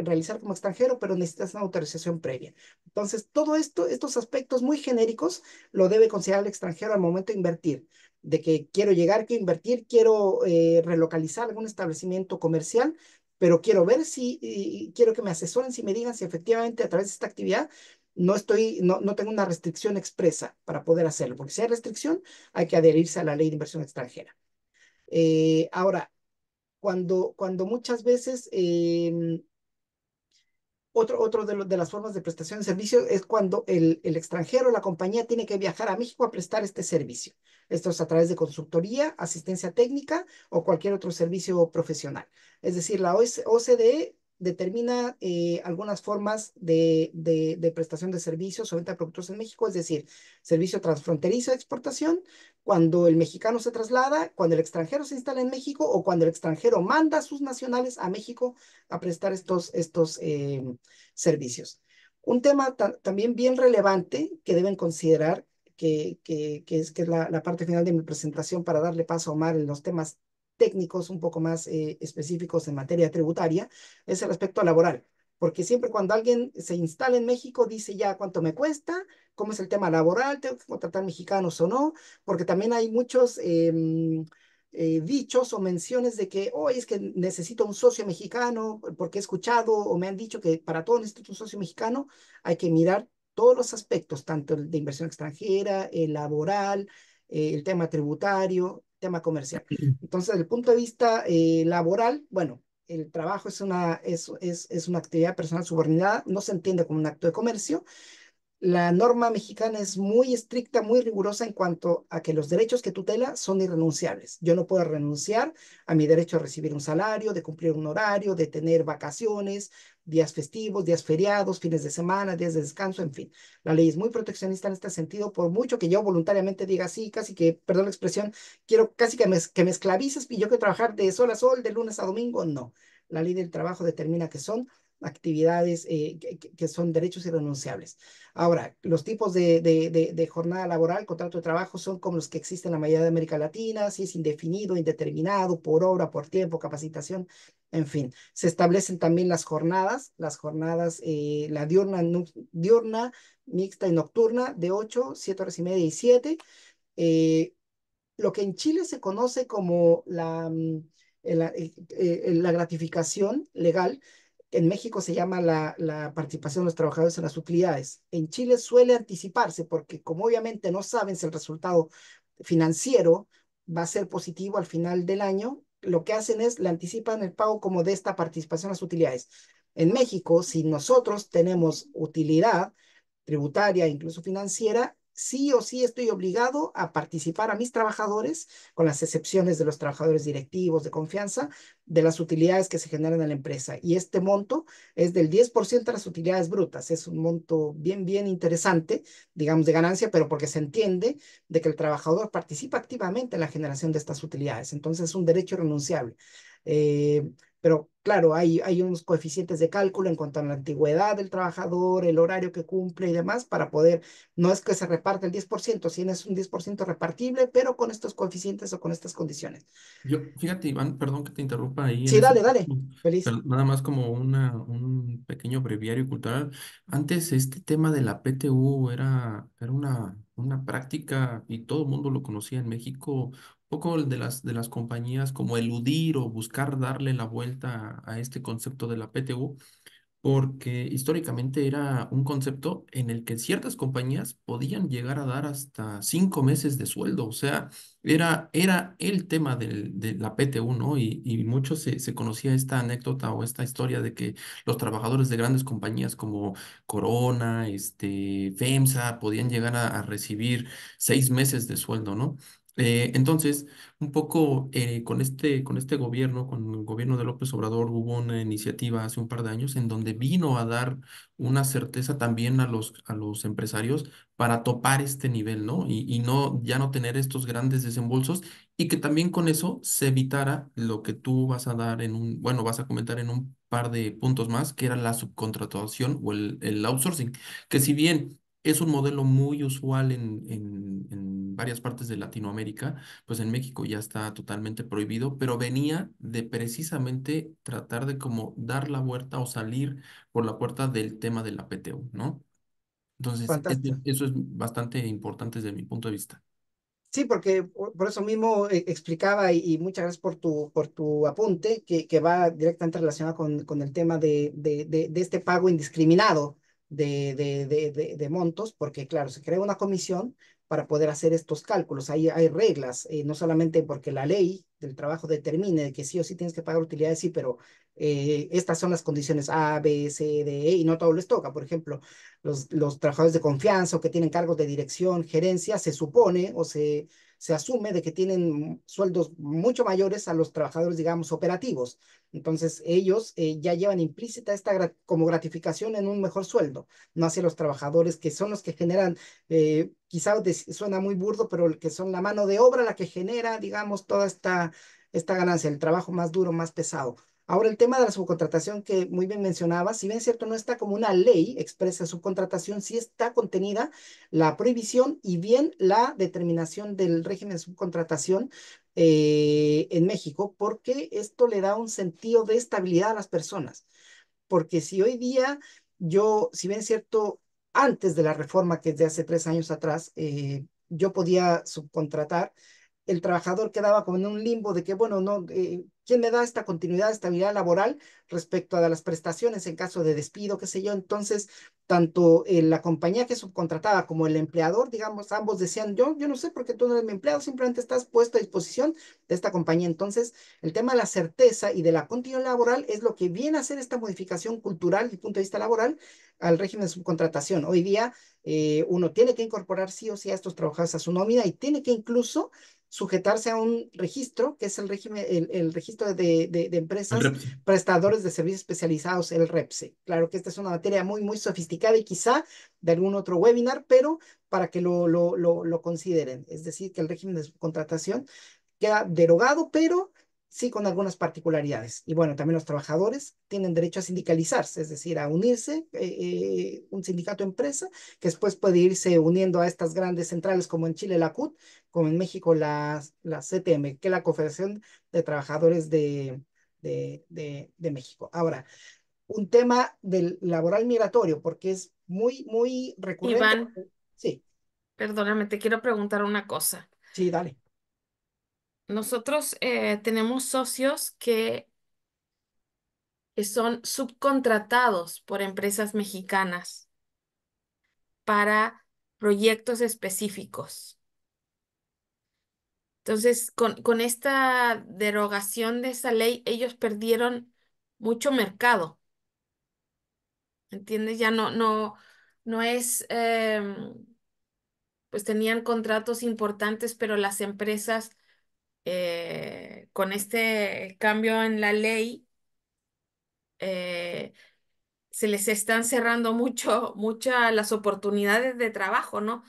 realizar como extranjero, pero necesitas una autorización previa. Entonces, todo esto, estos aspectos muy genéricos, lo debe considerar el extranjero al momento de invertir de que quiero llegar, quiero invertir, quiero eh, relocalizar algún establecimiento comercial, pero quiero ver si, quiero que me asesoren, si me digan si efectivamente a través de esta actividad no estoy, no, no tengo una restricción expresa para poder hacerlo, porque si hay restricción, hay que adherirse a la ley de inversión extranjera. Eh, ahora, cuando, cuando muchas veces eh, otro, otro de, de, las formas de prestación de servicios es cuando el, el extranjero, la compañía, tiene que viajar a México a prestar este servicio. Esto es a través de consultoría, asistencia técnica o cualquier otro servicio profesional. Es decir, la OCDE determina eh, algunas formas de, prestación de servicios o venta de productos en México, es decir, servicio transfronterizo de exportación, cuando el mexicano se traslada, cuando el extranjero se instala en México o cuando el extranjero manda a sus nacionales a México a prestar estos, estos eh, servicios. Un tema también bien relevante que deben considerar, que, es, que la, parte final de mi presentación para darle paso a Omar en los temas técnicos un poco más eh, específicos en materia tributaria, es el aspecto laboral. Porque siempre cuando alguien se instala en México, dice ya cuánto me cuesta, cómo es el tema laboral, tengo que contratar mexicanos o no, porque también hay muchos em, eh, dichos o menciones de que, hoy oh, es que necesito un socio mexicano, porque he escuchado o me han dicho que para todo necesito un socio mexicano, hay que mirar todos los aspectos, tanto el de inversión extranjera, el laboral, eh, el tema tributario, tema comercial. [clears throat] Entonces, desde el punto de vista eh, laboral, bueno, el trabajo es una, es, es, es una actividad personal subordinada, no se entiende como un acto de comercio, la norma mexicana es muy estricta, muy rigurosa en cuanto a que los derechos que tutela son irrenunciables. Yo no puedo renunciar a mi derecho a recibir un salario, de cumplir un horario, de tener vacaciones, días festivos, días feriados, fines de semana, días de descanso, en fin. La ley es muy proteccionista en este sentido, por mucho que yo voluntariamente diga sí, casi que, perdón la expresión, quiero casi que me, que me esclavices y yo quiero trabajar de sol a sol, de lunes a domingo, no. La ley del trabajo determina que son actividades eh, que, son derechos irrenunciables. Ahora, los tipos de, jornada laboral, contrato de trabajo, son como los que existen en la mayoría de América Latina, si es indefinido, indeterminado, por obra, por tiempo, capacitación, en fin. Se establecen también las jornadas, las jornadas, eh, la diurna, diurna, mixta y nocturna, de 8, 7 horas y media y 7. Eh, lo que en Chile se conoce como la, mm, la, la gratificación legal, en México se llama la, la, participación de los trabajadores en las utilidades. En Chile suele anticiparse porque como obviamente no saben si el resultado financiero va a ser positivo al final del año, lo que hacen es le anticipan el pago como de esta participación en las utilidades. En México, si nosotros tenemos utilidad tributaria, incluso financiera, sí o sí estoy obligado a participar a mis trabajadores, con las excepciones de los trabajadores directivos de confianza, de las utilidades que se generan en la empresa. Y este monto es del 10% de las utilidades brutas. Es un monto bien, bien interesante, digamos, de ganancia, pero porque se entiende de que el trabajador participa activamente en la generación de estas utilidades. Entonces es un derecho renunciable. Eh, pero claro, hay, hay unos coeficientes de cálculo en cuanto a la antigüedad del trabajador, el horario que cumple y demás para poder, no es que se reparte el 10%, si es un 10% repartible, pero con estos coeficientes o con estas condiciones. Yo, fíjate, Iván, perdón que te interrumpa ahí. Sí, dale, dale. Feliz. Nada más como una, un pequeño breviario cultural. Antes este tema de la PTU era, era una, una práctica y todo el mundo lo conocía en México poco de las, de las compañías como eludir o buscar darle la vuelta a, este concepto de la PTU, porque históricamente era un concepto en el que ciertas compañías podían llegar a dar hasta cinco meses de sueldo, o sea, era, era el tema del, de la PTU, ¿no? Y, y mucho se, se, conocía esta anécdota o esta historia de que los trabajadores de grandes compañías como Corona, este, FEMSA, podían llegar a, a recibir seis meses de sueldo, ¿no? Eh, entonces, un poco eh, con este, con este gobierno, con el gobierno de López Obrador, hubo una iniciativa hace un par de años en donde vino a dar una certeza también a los, a los empresarios para topar este nivel, ¿no? Y, no, ya no tener estos grandes desembolsos y que también con eso se evitara lo que tú vas a dar en un, bueno, vas a comentar en un par de puntos más, que era la subcontratación o el, el outsourcing, que si bien es un modelo muy usual en, en, varias partes de Latinoamérica, pues en México ya está totalmente prohibido, pero venía de precisamente tratar de como dar la vuelta o salir por la puerta del tema de la PTU, ¿no? Entonces, eso es bastante importante desde mi punto de vista. Sí, porque por eso mismo eh, explicaba y, muchas gracias por tu, por tu apunte, que, que va directamente relacionado con, con el tema de, de este pago indiscriminado de, de, montos, porque claro, se crea una comisión para poder hacer estos cálculos. Ahí hay reglas, eh, no solamente porque la ley del trabajo determine que sí o sí tienes que pagar utilidades, sí, pero eh, estas son las condiciones A, B, C, D, E, y no todos les toca. Por ejemplo, los, los trabajadores de confianza o que tienen cargos de dirección, gerencia, se supone o se, se asume de que tienen sueldos mucho mayores a los trabajadores, digamos, operativos. Entonces, ellos eh, ya llevan implícita esta como gratificación en un mejor sueldo, no hacia los trabajadores que son los que generan, eh, quizás suena muy burdo, pero que son la mano de obra la que genera, digamos, toda esta, esta ganancia, el trabajo más duro, más pesado. Ahora, el tema de la subcontratación que muy bien mencionaba, si bien es cierto, no está como una ley expresa subcontratación, sí está contenida la prohibición y bien la determinación del régimen de subcontratación, eh, en México, porque esto le da un sentido de estabilidad a las personas. Porque si hoy día yo, si bien es cierto, antes de la reforma que es de hace tres años atrás, eh, yo podía subcontratar, el trabajador quedaba como en un limbo de que, bueno, no, eh, ¿Quién me da esta continuidad, estabilidad laboral respecto a las prestaciones en caso de despido, qué sé yo? Entonces, tanto eh, la compañía que subcontrataba como el empleador, digamos, ambos decían, yo, yo no sé por qué tú no eres mi empleado, simplemente estás puesto a disposición de esta compañía. Entonces, el tema de la certeza y de la continuidad laboral es lo que viene a hacer esta modificación cultural y punto de vista laboral al régimen de subcontratación. Hoy día, eh, uno tiene que incorporar sí o sí a estos trabajadores a su nómina y tiene que incluso sujetarse a un registro, que es el, régimen, el, registro de, empresas prestadores de servicios especializados, el REPSE. Claro que esta es una materia muy, muy sofisticada y quizá de algún otro webinar, pero para que lo, lo, lo, lo consideren. Es decir, que el régimen de contratación queda derogado, pero sí con algunas particularidades. Y bueno, también los trabajadores tienen derecho a sindicalizarse, es decir, a unirse, eh, eh, un sindicato empresa, que después puede irse uniendo a estas grandes centrales como en Chile la CUT, como en México la, la CTM, que es la Confederación de Trabajadores de, de, México. Ahora, un tema del laboral migratorio, porque es muy, muy recurrente. Iván, sí. Perdóname, te quiero preguntar una cosa. Sí, dale. Nosotros eh, tenemos socios que, son subcontratados por empresas mexicanas para proyectos específicos. Entonces, con, esta derogación de esa ley, ellos perdieron mucho mercado. ¿Entiendes? Ya no, no, no es, em, pues tenían contratos importantes, pero las empresas eh, con este cambio en la ley, eh, se les están cerrando mucho, muchas las oportunidades de trabajo, ¿no?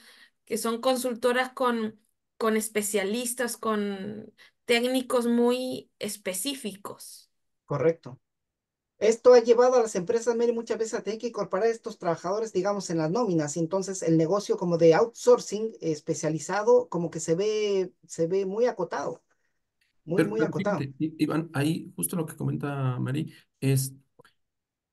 Que son consultoras con, con especialistas, con técnicos muy específicos. Correcto. Esto ha llevado a las empresas, muchas veces a tener que incorporar a estos trabajadores, digamos, en las nóminas. Y entonces el negocio como de outsourcing especializado como que se ve, se ve muy acotado muy, Pero, muy acotado. Iván, ahí justo lo que comenta Mari es,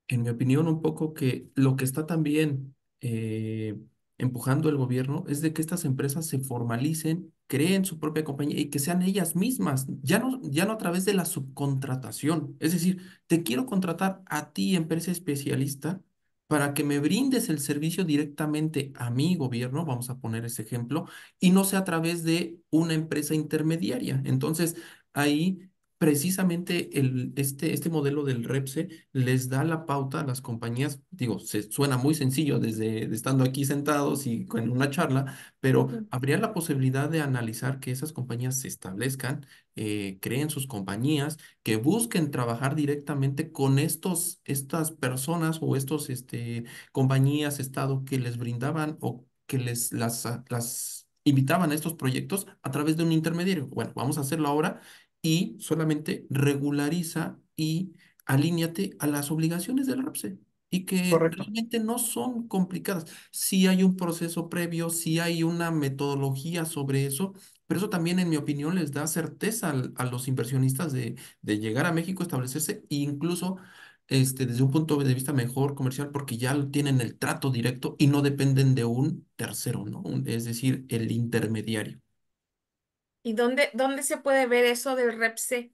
en mi opinión, un poco que lo que está también eh, empujando el gobierno es de que estas empresas se formalicen, creen su propia compañía y que sean ellas mismas, ya no, ya no a través de la subcontratación. Es decir, te quiero contratar a ti, empresa especialista, para que me brindes el servicio directamente a mi gobierno, vamos a poner ese ejemplo, y no sea a través de una empresa intermediaria. Entonces, ahí precisamente el, este, este modelo del REPSE les da la pauta a las compañías, digo, se suena muy sencillo desde estando aquí sentados y con una charla, pero habría la posibilidad de analizar que esas compañías se establezcan, eh, creen sus compañías, que busquen trabajar directamente con estos, estas personas o estos este, compañías, Estado que les brindaban o que les las, las invitaban a estos proyectos a través de un intermediario. Bueno, vamos a hacerlo ahora y solamente regulariza y alíñate a las obligaciones del RAPSE y que realmente no son complicadas. Si sí hay un proceso previo, si sí hay una metodología sobre eso, pero eso también, en mi opinión, les da certeza a los inversionistas de, de, llegar a México, establecerse e incluso este, desde un punto de vista mejor comercial, porque ya tienen el trato directo y no dependen de un tercero, ¿no? es decir, el intermediario. ¿Y dónde, dónde se puede ver eso del REPSE?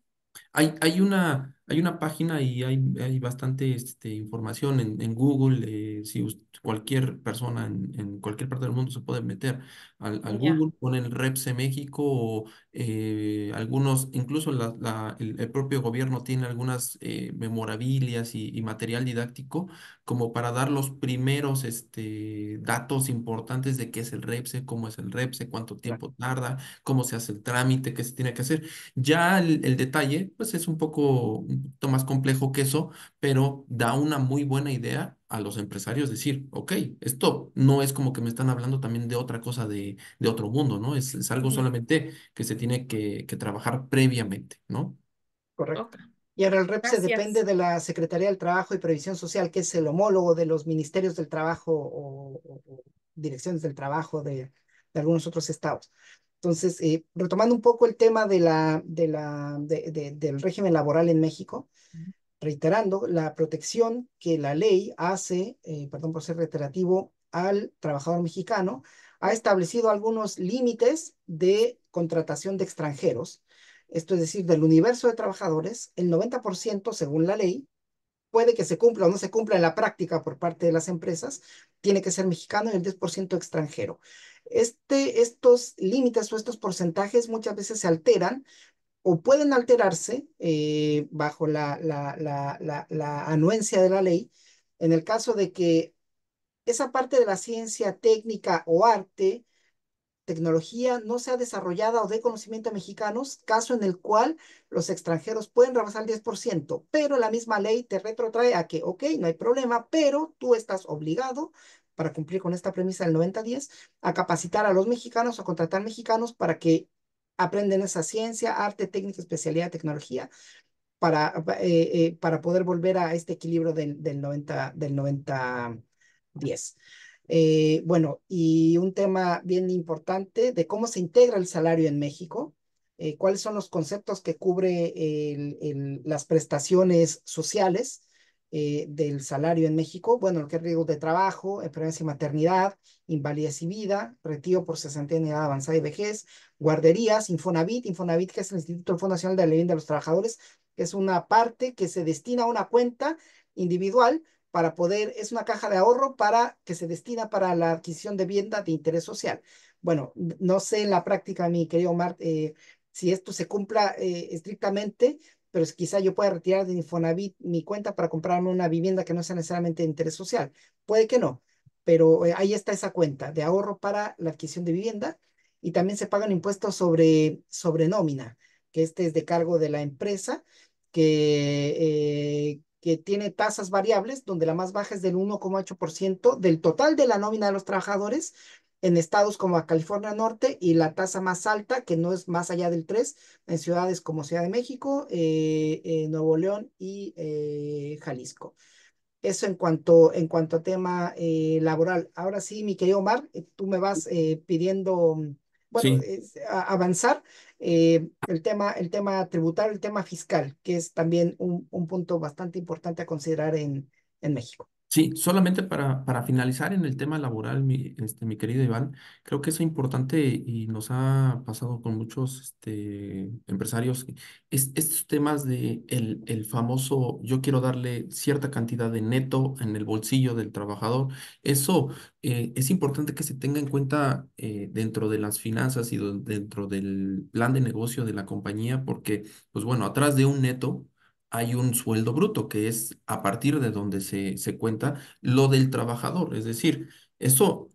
Hay, hay una, hay una página y hay, bastante este, información en, Google. Eh, si cualquier persona en, cualquier parte del mundo se puede meter al, Google, ponen Repse México o eh, algunos, incluso el, propio gobierno tiene algunas eh, memorabilias y, material didáctico como para dar los primeros este, datos importantes de qué es el Repse, cómo es el Repse, cuánto tiempo tarda, cómo se hace el trámite qué se tiene que hacer. Ya el, el detalle, pues es un poco más complejo que eso, pero da una muy buena idea a los empresarios decir, ok, esto no es como que me están hablando también de otra cosa de, otro mundo, ¿no? Es, algo solamente que se tiene que, trabajar previamente, ¿no? Correcto. Y ahora el REP se depende de la Secretaría del Trabajo y Previsión Social, que es el homólogo de los ministerios del trabajo o, direcciones del trabajo de, de algunos otros estados. Entonces, eh, retomando un poco el tema del régimen laboral en México, reiterando la protección que la ley hace, eh, perdón por ser reiterativo, al trabajador mexicano, ha establecido algunos límites de contratación de extranjeros. Esto es decir, del universo de trabajadores, el 90%, según la ley, puede que se cumpla o no se cumpla en la práctica por parte de las empresas, tiene que ser mexicano y el 10% extranjero. Este, estos límites o estos porcentajes muchas veces se alteran o pueden alterarse eh, bajo la, anuencia de la ley en el caso de que esa parte de la ciencia técnica o arte, tecnología, no sea desarrollada o de conocimiento a mexicanos, caso en el cual los extranjeros pueden rebasar el 10%, pero la misma ley te retrotrae a que, ok, no hay problema, pero tú estás obligado para cumplir con esta premisa del 90-10, a capacitar a los mexicanos, a contratar mexicanos para que aprendan esa ciencia, arte, técnica, especialidad, tecnología, para, eh, eh, para poder volver a este equilibrio del, 90 Del eh, bueno, y un tema bien importante de cómo se integra el salario en México, cuáles son los conceptos que cubre las prestaciones sociales, eh, del salario en México, bueno, el que es riesgo de trabajo, experiencia y maternidad, invalidez y vida, retiro por cesantía de edad avanzada y vejez, guarderías, Infonavit, Infonavit que es el Instituto Nacional de la Vivienda de los Trabajadores, es una parte que se destina a una cuenta individual para poder, es una caja de ahorro para que se destina para la adquisición de vivienda de interés social. Bueno, no sé en la práctica, mi querido Omar, eh, si esto se cumpla eh, estrictamente, pero quizá yo pueda retirar de Infonavit mi cuenta para comprarme una vivienda que no sea necesariamente de interés social. Puede que no, pero eh, ahí está esa cuenta de ahorro para la adquisición de vivienda y también se pagan impuestos sobre, sobre nómina, que este es de cargo de la empresa, que, eh, que tiene tasas variables, donde la más baja es del 1,8% del total de la nómina de los trabajadores en estados como California Norte y la tasa más alta, que no es más allá del 3, en ciudades como Ciudad de México, eh, eh, Nuevo León y eh, Jalisco. Eso en cuanto, en cuanto a tema laboral. Ahora sí, mi querido Omar, tú me vas pidiendo bueno, es, avanzar eh, el, tema, el tema tributario, el tema fiscal, que es también un, un punto bastante importante a considerar en, en México. Sí, solamente para, para finalizar en el tema laboral, mi, este, mi querido Iván, creo que es importante y nos ha pasado con muchos este, empresarios. estos temas de el, famoso yo quiero darle cierta cantidad de neto en el bolsillo del trabajador, eso eh, es importante que se tenga en cuenta eh, dentro de las finanzas y dentro del plan de negocio de la compañía, porque, pues bueno, atrás de un neto hay un sueldo bruto, que es a partir de donde se, se cuenta lo del trabajador. Es decir, eso,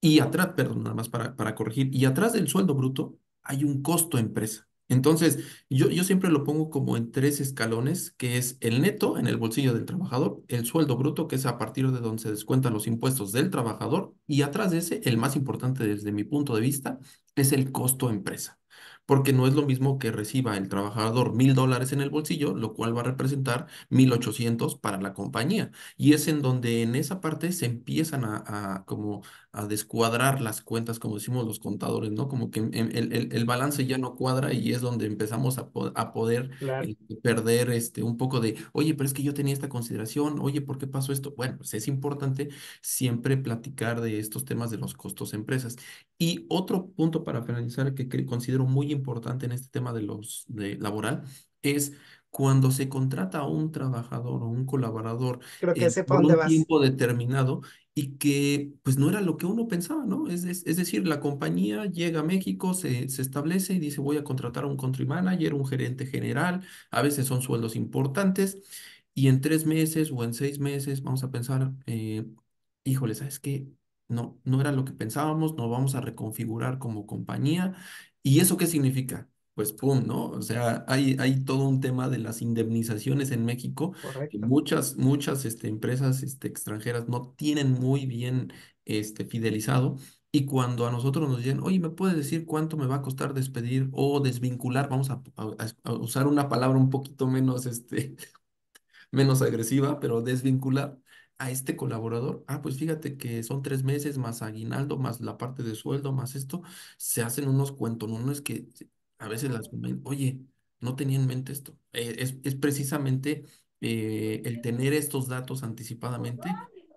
y atrás, perdón, nada más para, para corregir, y atrás del sueldo bruto hay un costo empresa. Entonces, yo, yo siempre lo pongo como en tres escalones, que es el neto en el bolsillo del trabajador, el sueldo bruto, que es a partir de donde se descuentan los impuestos del trabajador, y atrás de ese, el más importante desde mi punto de vista, es el costo empresa porque no es lo mismo que reciba el trabajador mil dólares en el bolsillo, lo cual va a representar mil ochocientos para la compañía. Y es en donde en esa parte se empiezan a, a como a descuadrar las cuentas, como decimos los contadores, ¿no? Como que el, balance ya no cuadra y es donde empezamos a, poder este, perder este, un poco de, oye, pero es que yo tenía esta consideración, oye, ¿por qué pasó esto? Bueno, pues es importante siempre platicar de estos temas de los costos de empresas. Y otro punto para finalizar que, considero muy importante en este tema de los de laboral es cuando se contrata a un trabajador o un colaborador Creo en un tiempo determinado, y que pues no era lo que uno pensaba, ¿no? Es, es, decir, la compañía llega a México, se, se, establece y dice voy a contratar a un country manager, un gerente general, a veces son sueldos importantes y en tres meses o en seis meses vamos a pensar, eh, híjole, ¿sabes qué? No, no era lo que pensábamos, nos vamos a reconfigurar como compañía. ¿Y eso qué significa? pues pum, ¿no? O sea, hay, hay todo un tema de las indemnizaciones en México. Muchas, muchas este, empresas este, extranjeras no tienen muy bien este, fidelizado. Y cuando a nosotros nos dicen, oye, ¿me puedes decir cuánto me va a costar despedir o desvincular? Vamos a, usar una palabra un poquito menos, este, [laughs] menos agresiva, pero desvincular a este colaborador, ah, pues fíjate que son tres meses más aguinaldo, más la parte de sueldo, más esto, se hacen unos No es que a veces las ven oye, no tenía en mente esto. Eh, es, precisamente eh, el tener estos datos anticipadamente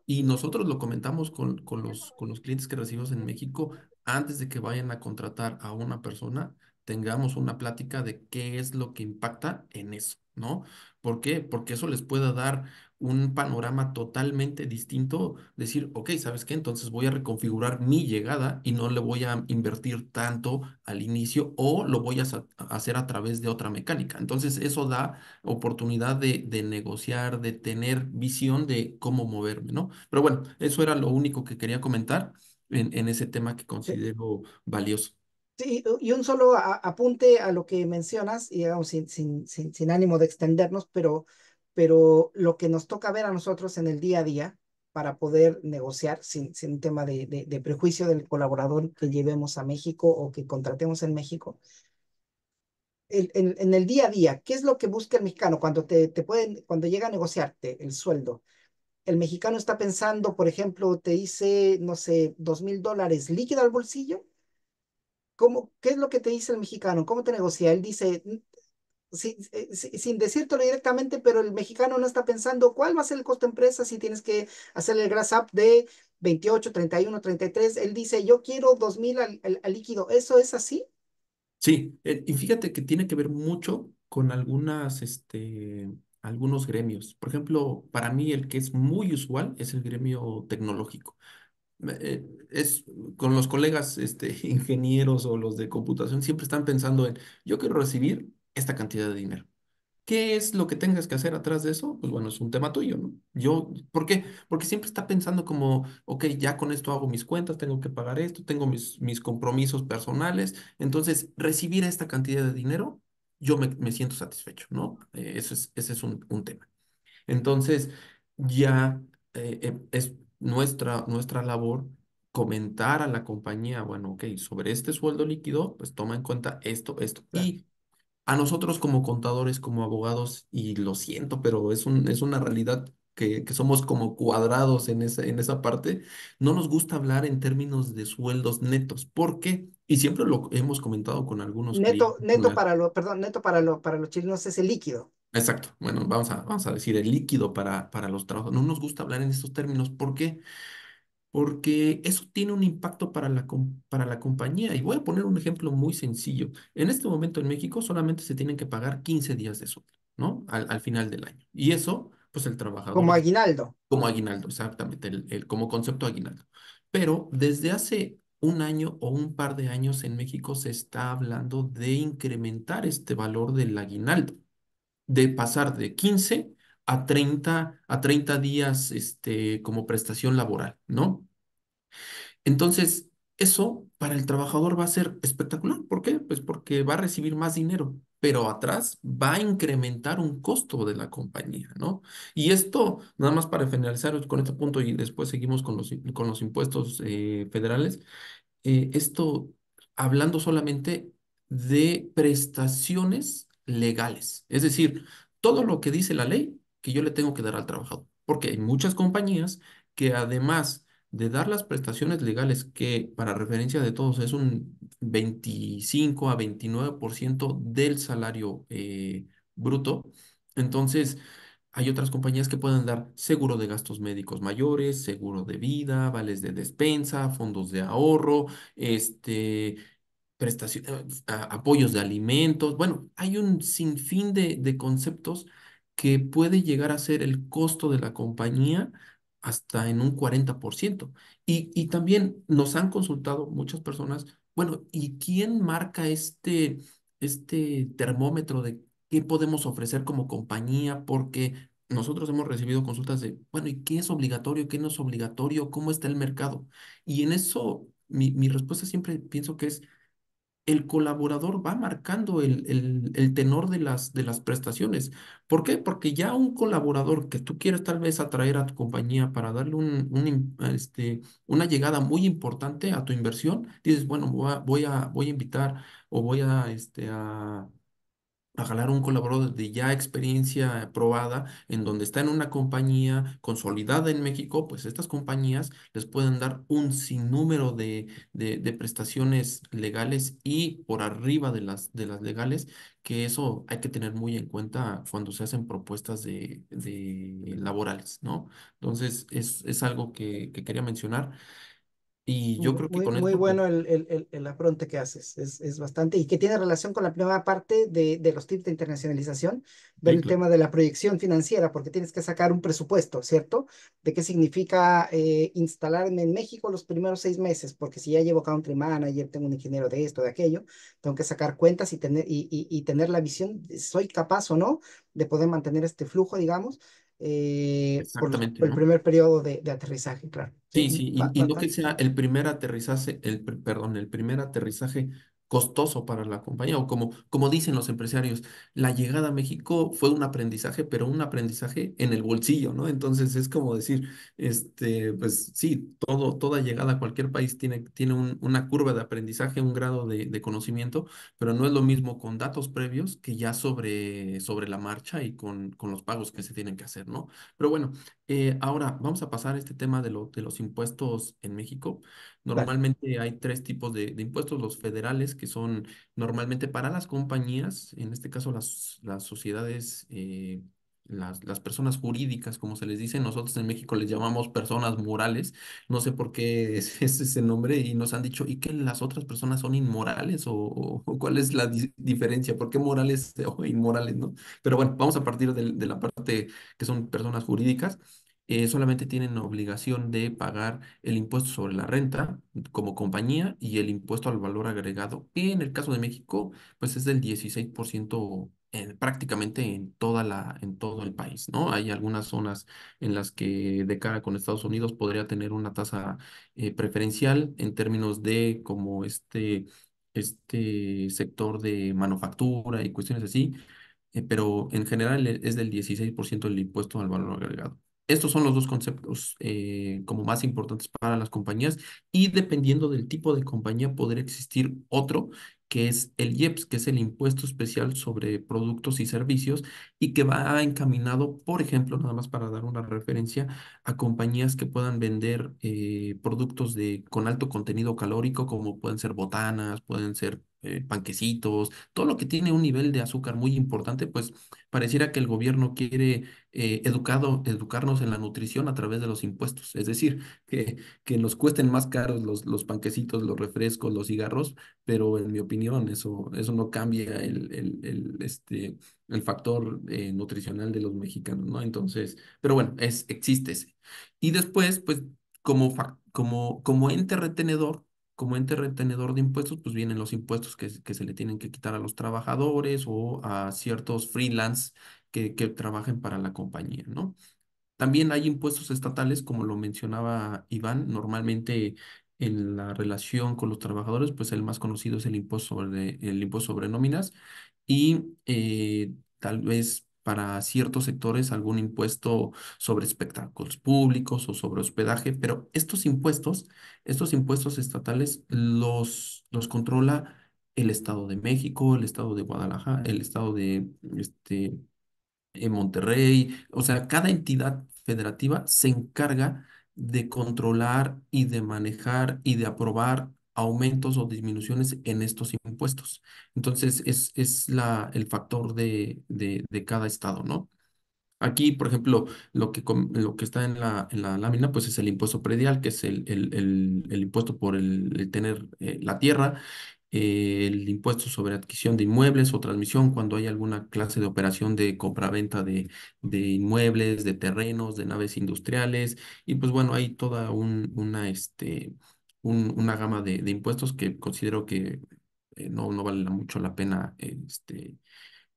y nosotros lo comentamos con, con, los, con los clientes que recibimos en México antes de que vayan a contratar a una persona tengamos una plática de qué es lo que impacta en eso, ¿no? ¿Por qué? Porque eso les pueda dar un panorama totalmente distinto, decir, ok, ¿sabes qué? Entonces voy a reconfigurar mi llegada y no le voy a invertir tanto al inicio o lo voy a hacer a través de otra mecánica. Entonces eso da oportunidad de, negociar, de tener visión de cómo moverme, ¿no? Pero bueno, eso era lo único que quería comentar en, ese tema que considero valioso. Sí, y un solo apunte a lo que mencionas, y digamos, sin, sin ánimo de extendernos, pero pero lo que nos toca ver a nosotros en el día a día para poder negociar sin, sin tema de, prejuicio del colaborador que llevemos a México o que contratemos en México, en, el día a día, ¿qué es lo que busca el mexicano cuando, te, te, pueden, cuando llega a negociarte el sueldo? El mexicano está pensando, por ejemplo, te dice, no sé, dos mil dólares líquido al bolsillo. ¿Cómo, ¿Qué es lo que te dice el mexicano? ¿Cómo te negocia? Él dice, sin, eh, sin decírtelo directamente, pero el mexicano no está pensando cuál va a ser el costo de empresa si tienes que hacer el grass up de 28, 31, 33. Él dice, yo quiero 2000 al, al, líquido. ¿Eso es así? Sí, eh, y fíjate que tiene que ver mucho con algunas, este, algunos gremios. Por ejemplo, para mí el que es muy usual es el gremio tecnológico. Eh, es con los colegas este, [laughs] ingenieros o los de computación siempre están pensando en yo quiero recibir esta cantidad de dinero. ¿Qué es lo que tengas que hacer atrás de eso? Pues bueno, es un tema tuyo, ¿no? Yo, ¿por qué? Porque siempre está pensando como, ok, ya con esto hago mis cuentas, tengo que pagar esto, tengo mis, mis compromisos personales. Entonces, recibir esta cantidad de dinero, yo me, siento satisfecho, ¿no? Eh, eso es, ese es un, un tema. Entonces, ya eh, eh, es nuestra, nuestra labor comentar a la compañía, bueno, ok, sobre este sueldo líquido, pues toma en cuenta esto, esto. Y a nosotros como contadores, como abogados, y lo siento, pero es un, es una realidad que, somos como cuadrados en esa, en esa parte, no nos gusta hablar en términos de sueldos netos. ¿Por qué? Y siempre lo hemos comentado con algunos. Neto, neto para lo, perdón, neto para lo, para los chilenos es el líquido. Exacto. Bueno, vamos a, vamos a decir el líquido para, para los trabajos. No nos gusta hablar en estos términos. ¿Por qué? porque eso tiene un impacto para la, para la compañía. Y voy a poner un ejemplo muy sencillo. En este momento en México solamente se tienen que pagar 15 días de sueldo, ¿no? Al, final del año. Y eso, pues el trabajador. Como aguinaldo. Como aguinaldo, exactamente, el, como concepto aguinaldo. Pero desde hace un año o un par de años en México se está hablando de incrementar este valor del aguinaldo, de pasar de 15 a 30, a días este, como prestación laboral, ¿no? Entonces, eso para el trabajador va a ser espectacular. ¿Por qué? Pues porque va a recibir más dinero, pero atrás va a incrementar un costo de la compañía, ¿no? Y esto, nada más para finalizar con este punto y después seguimos con los, con los impuestos eh, federales, eh, esto hablando solamente de prestaciones legales, es decir, todo lo que dice la ley que yo le tengo que dar al trabajador. Porque hay muchas compañías que además de dar las prestaciones legales, que para referencia de todos es un 25 a 29% del salario eh, bruto, entonces hay otras compañías que pueden dar seguro de gastos médicos mayores, seguro de vida, vales de despensa, fondos de ahorro, este, prestación, eh, apoyos de alimentos. Bueno, hay un sinfín de, de conceptos que puede llegar a ser el costo de la compañía hasta en un 40%. Y, y también nos han consultado muchas personas, bueno, ¿y quién marca este, este termómetro de qué podemos ofrecer como compañía? Porque nosotros hemos recibido consultas de, bueno, ¿y qué es obligatorio? ¿Qué no es obligatorio? ¿Cómo está el mercado? Y en eso mi respuesta siempre pienso que es, el colaborador va marcando el, el, tenor de las, de las prestaciones. ¿Por qué? Porque ya un colaborador que tú quieres tal vez atraer a tu compañía para darle un, este, una llegada muy importante a tu inversión, dices, bueno, voy a, voy a, voy a invitar o voy a, este, a, a jalar un colaborador de ya experiencia probada, en donde está en una compañía consolidada en México, pues estas compañías les pueden dar un sinnúmero de, de, prestaciones legales y por arriba de las, de las legales, que eso hay que tener muy en cuenta cuando se hacen propuestas de, laborales, ¿no? Entonces, es, algo que, que quería mencionar. Y yo mm, creo que muy, muy bueno pues el, el, el, apronte que haces, es, es, bastante, y que tiene relación con la primera parte de, de los tips de internacionalización, ver el tema de la proyección financiera, porque tienes que sacar un presupuesto, ¿cierto? De qué significa eh, instalarme en México los primeros seis meses, porque si ya llevo country manager, tengo un ingeniero de esto, de aquello, tengo que sacar cuentas y tener, y, y, tener la visión, soy capaz o no de poder mantener este flujo, digamos, eh, por, el primer periodo de, de aterrizaje, claro. Sí, sí, y, no que sea el primer aterrizaje, el, perdón, el primer aterrizaje costoso para la compañía, o como, como dicen los empresarios, la llegada a México fue un aprendizaje, pero un aprendizaje en el bolsillo, ¿no? Entonces es como decir, este, pues sí, todo, toda llegada a cualquier país tiene, tiene una curva de aprendizaje, un grado de, conocimiento, pero no es lo mismo con datos previos que ya sobre, sobre la marcha y con, con los pagos que se tienen que hacer, ¿no? Pero bueno, eh, ahora, vamos a pasar a este tema de, lo, de los impuestos en México. Normalmente hay tres tipos de, impuestos, los federales, que son normalmente para las compañías, en este caso las, las sociedades eh, las, personas jurídicas, como se les dice, nosotros en México les llamamos personas morales, no sé por qué es, [laughs] es ese nombre y nos han dicho, ¿y qué las otras personas son inmorales o, cuál es la diferencia? ¿Por qué morales [laughs] o inmorales, no? Pero bueno, vamos a partir de, la parte que son personas jurídicas. Eh, solamente tienen obligación de pagar el impuesto sobre la renta como compañía y el impuesto al valor agregado, que en el caso de México, pues es del 16% eh, prácticamente en, toda la, en todo el país, ¿no? Hay algunas zonas en las que de cara con Estados Unidos podría tener una tasa eh, preferencial en términos de como este, este sector de manufactura y cuestiones así, eh, pero en general e, es del 16% el impuesto al valor agregado. Estos son los dos conceptos como más importantes para las compañías y dependiendo del tipo de compañía podría existir otro que es el IEPS, que es el impuesto especial sobre productos y servicios, y que va encaminado, por ejemplo, nada más para dar una referencia, a compañías que puedan vender eh, productos de, con alto contenido calórico, como pueden ser botanas, pueden ser eh, panquecitos, todo lo que tiene un nivel de azúcar muy importante, pues pareciera que el gobierno quiere eh, educado, educarnos en la nutrición a través de los impuestos. Es decir, que, que nos cuesten más caros los, los panquecitos, los refrescos, los cigarros, pero en mi opinión eso, eso no cambia el, el, el este, el factor eh, nutricional de los mexicanos, ¿no? Entonces, pero bueno, es, existe ese. Y después, pues como, como, como ente retenedor, como ente retenedor de impuestos, pues vienen los impuestos que, que, se le tienen que quitar a los trabajadores o a ciertos freelance que, que trabajen para la compañía, ¿no? También hay impuestos estatales, como lo mencionaba Iván, normalmente en la relación con los trabajadores, pues el más conocido es el impuesto sobre, el impuesto sobre nóminas y eh, tal vez para ciertos sectores algún impuesto sobre espectáculos públicos o sobre hospedaje, pero estos impuestos, estos impuestos estatales los, los controla el Estado de México, el Estado de Guadalajara, el Estado de este, Monterrey, o sea, cada entidad federativa se encarga de controlar y de manejar y de aprobar aumentos o disminuciones en estos impuestos. Entonces, es, es la, el factor de, cada estado, ¿no? Aquí, por ejemplo, lo que, lo que está en la, la lámina, pues es el impuesto predial, que es el, el, impuesto por el, tener eh, la tierra, eh, el impuesto sobre adquisición de inmuebles o transmisión cuando hay alguna clase de operación de compraventa de, de inmuebles, de terrenos, de naves industriales, y pues bueno, hay toda una, este, una gama de, impuestos que considero que eh, no, no vale mucho la pena este,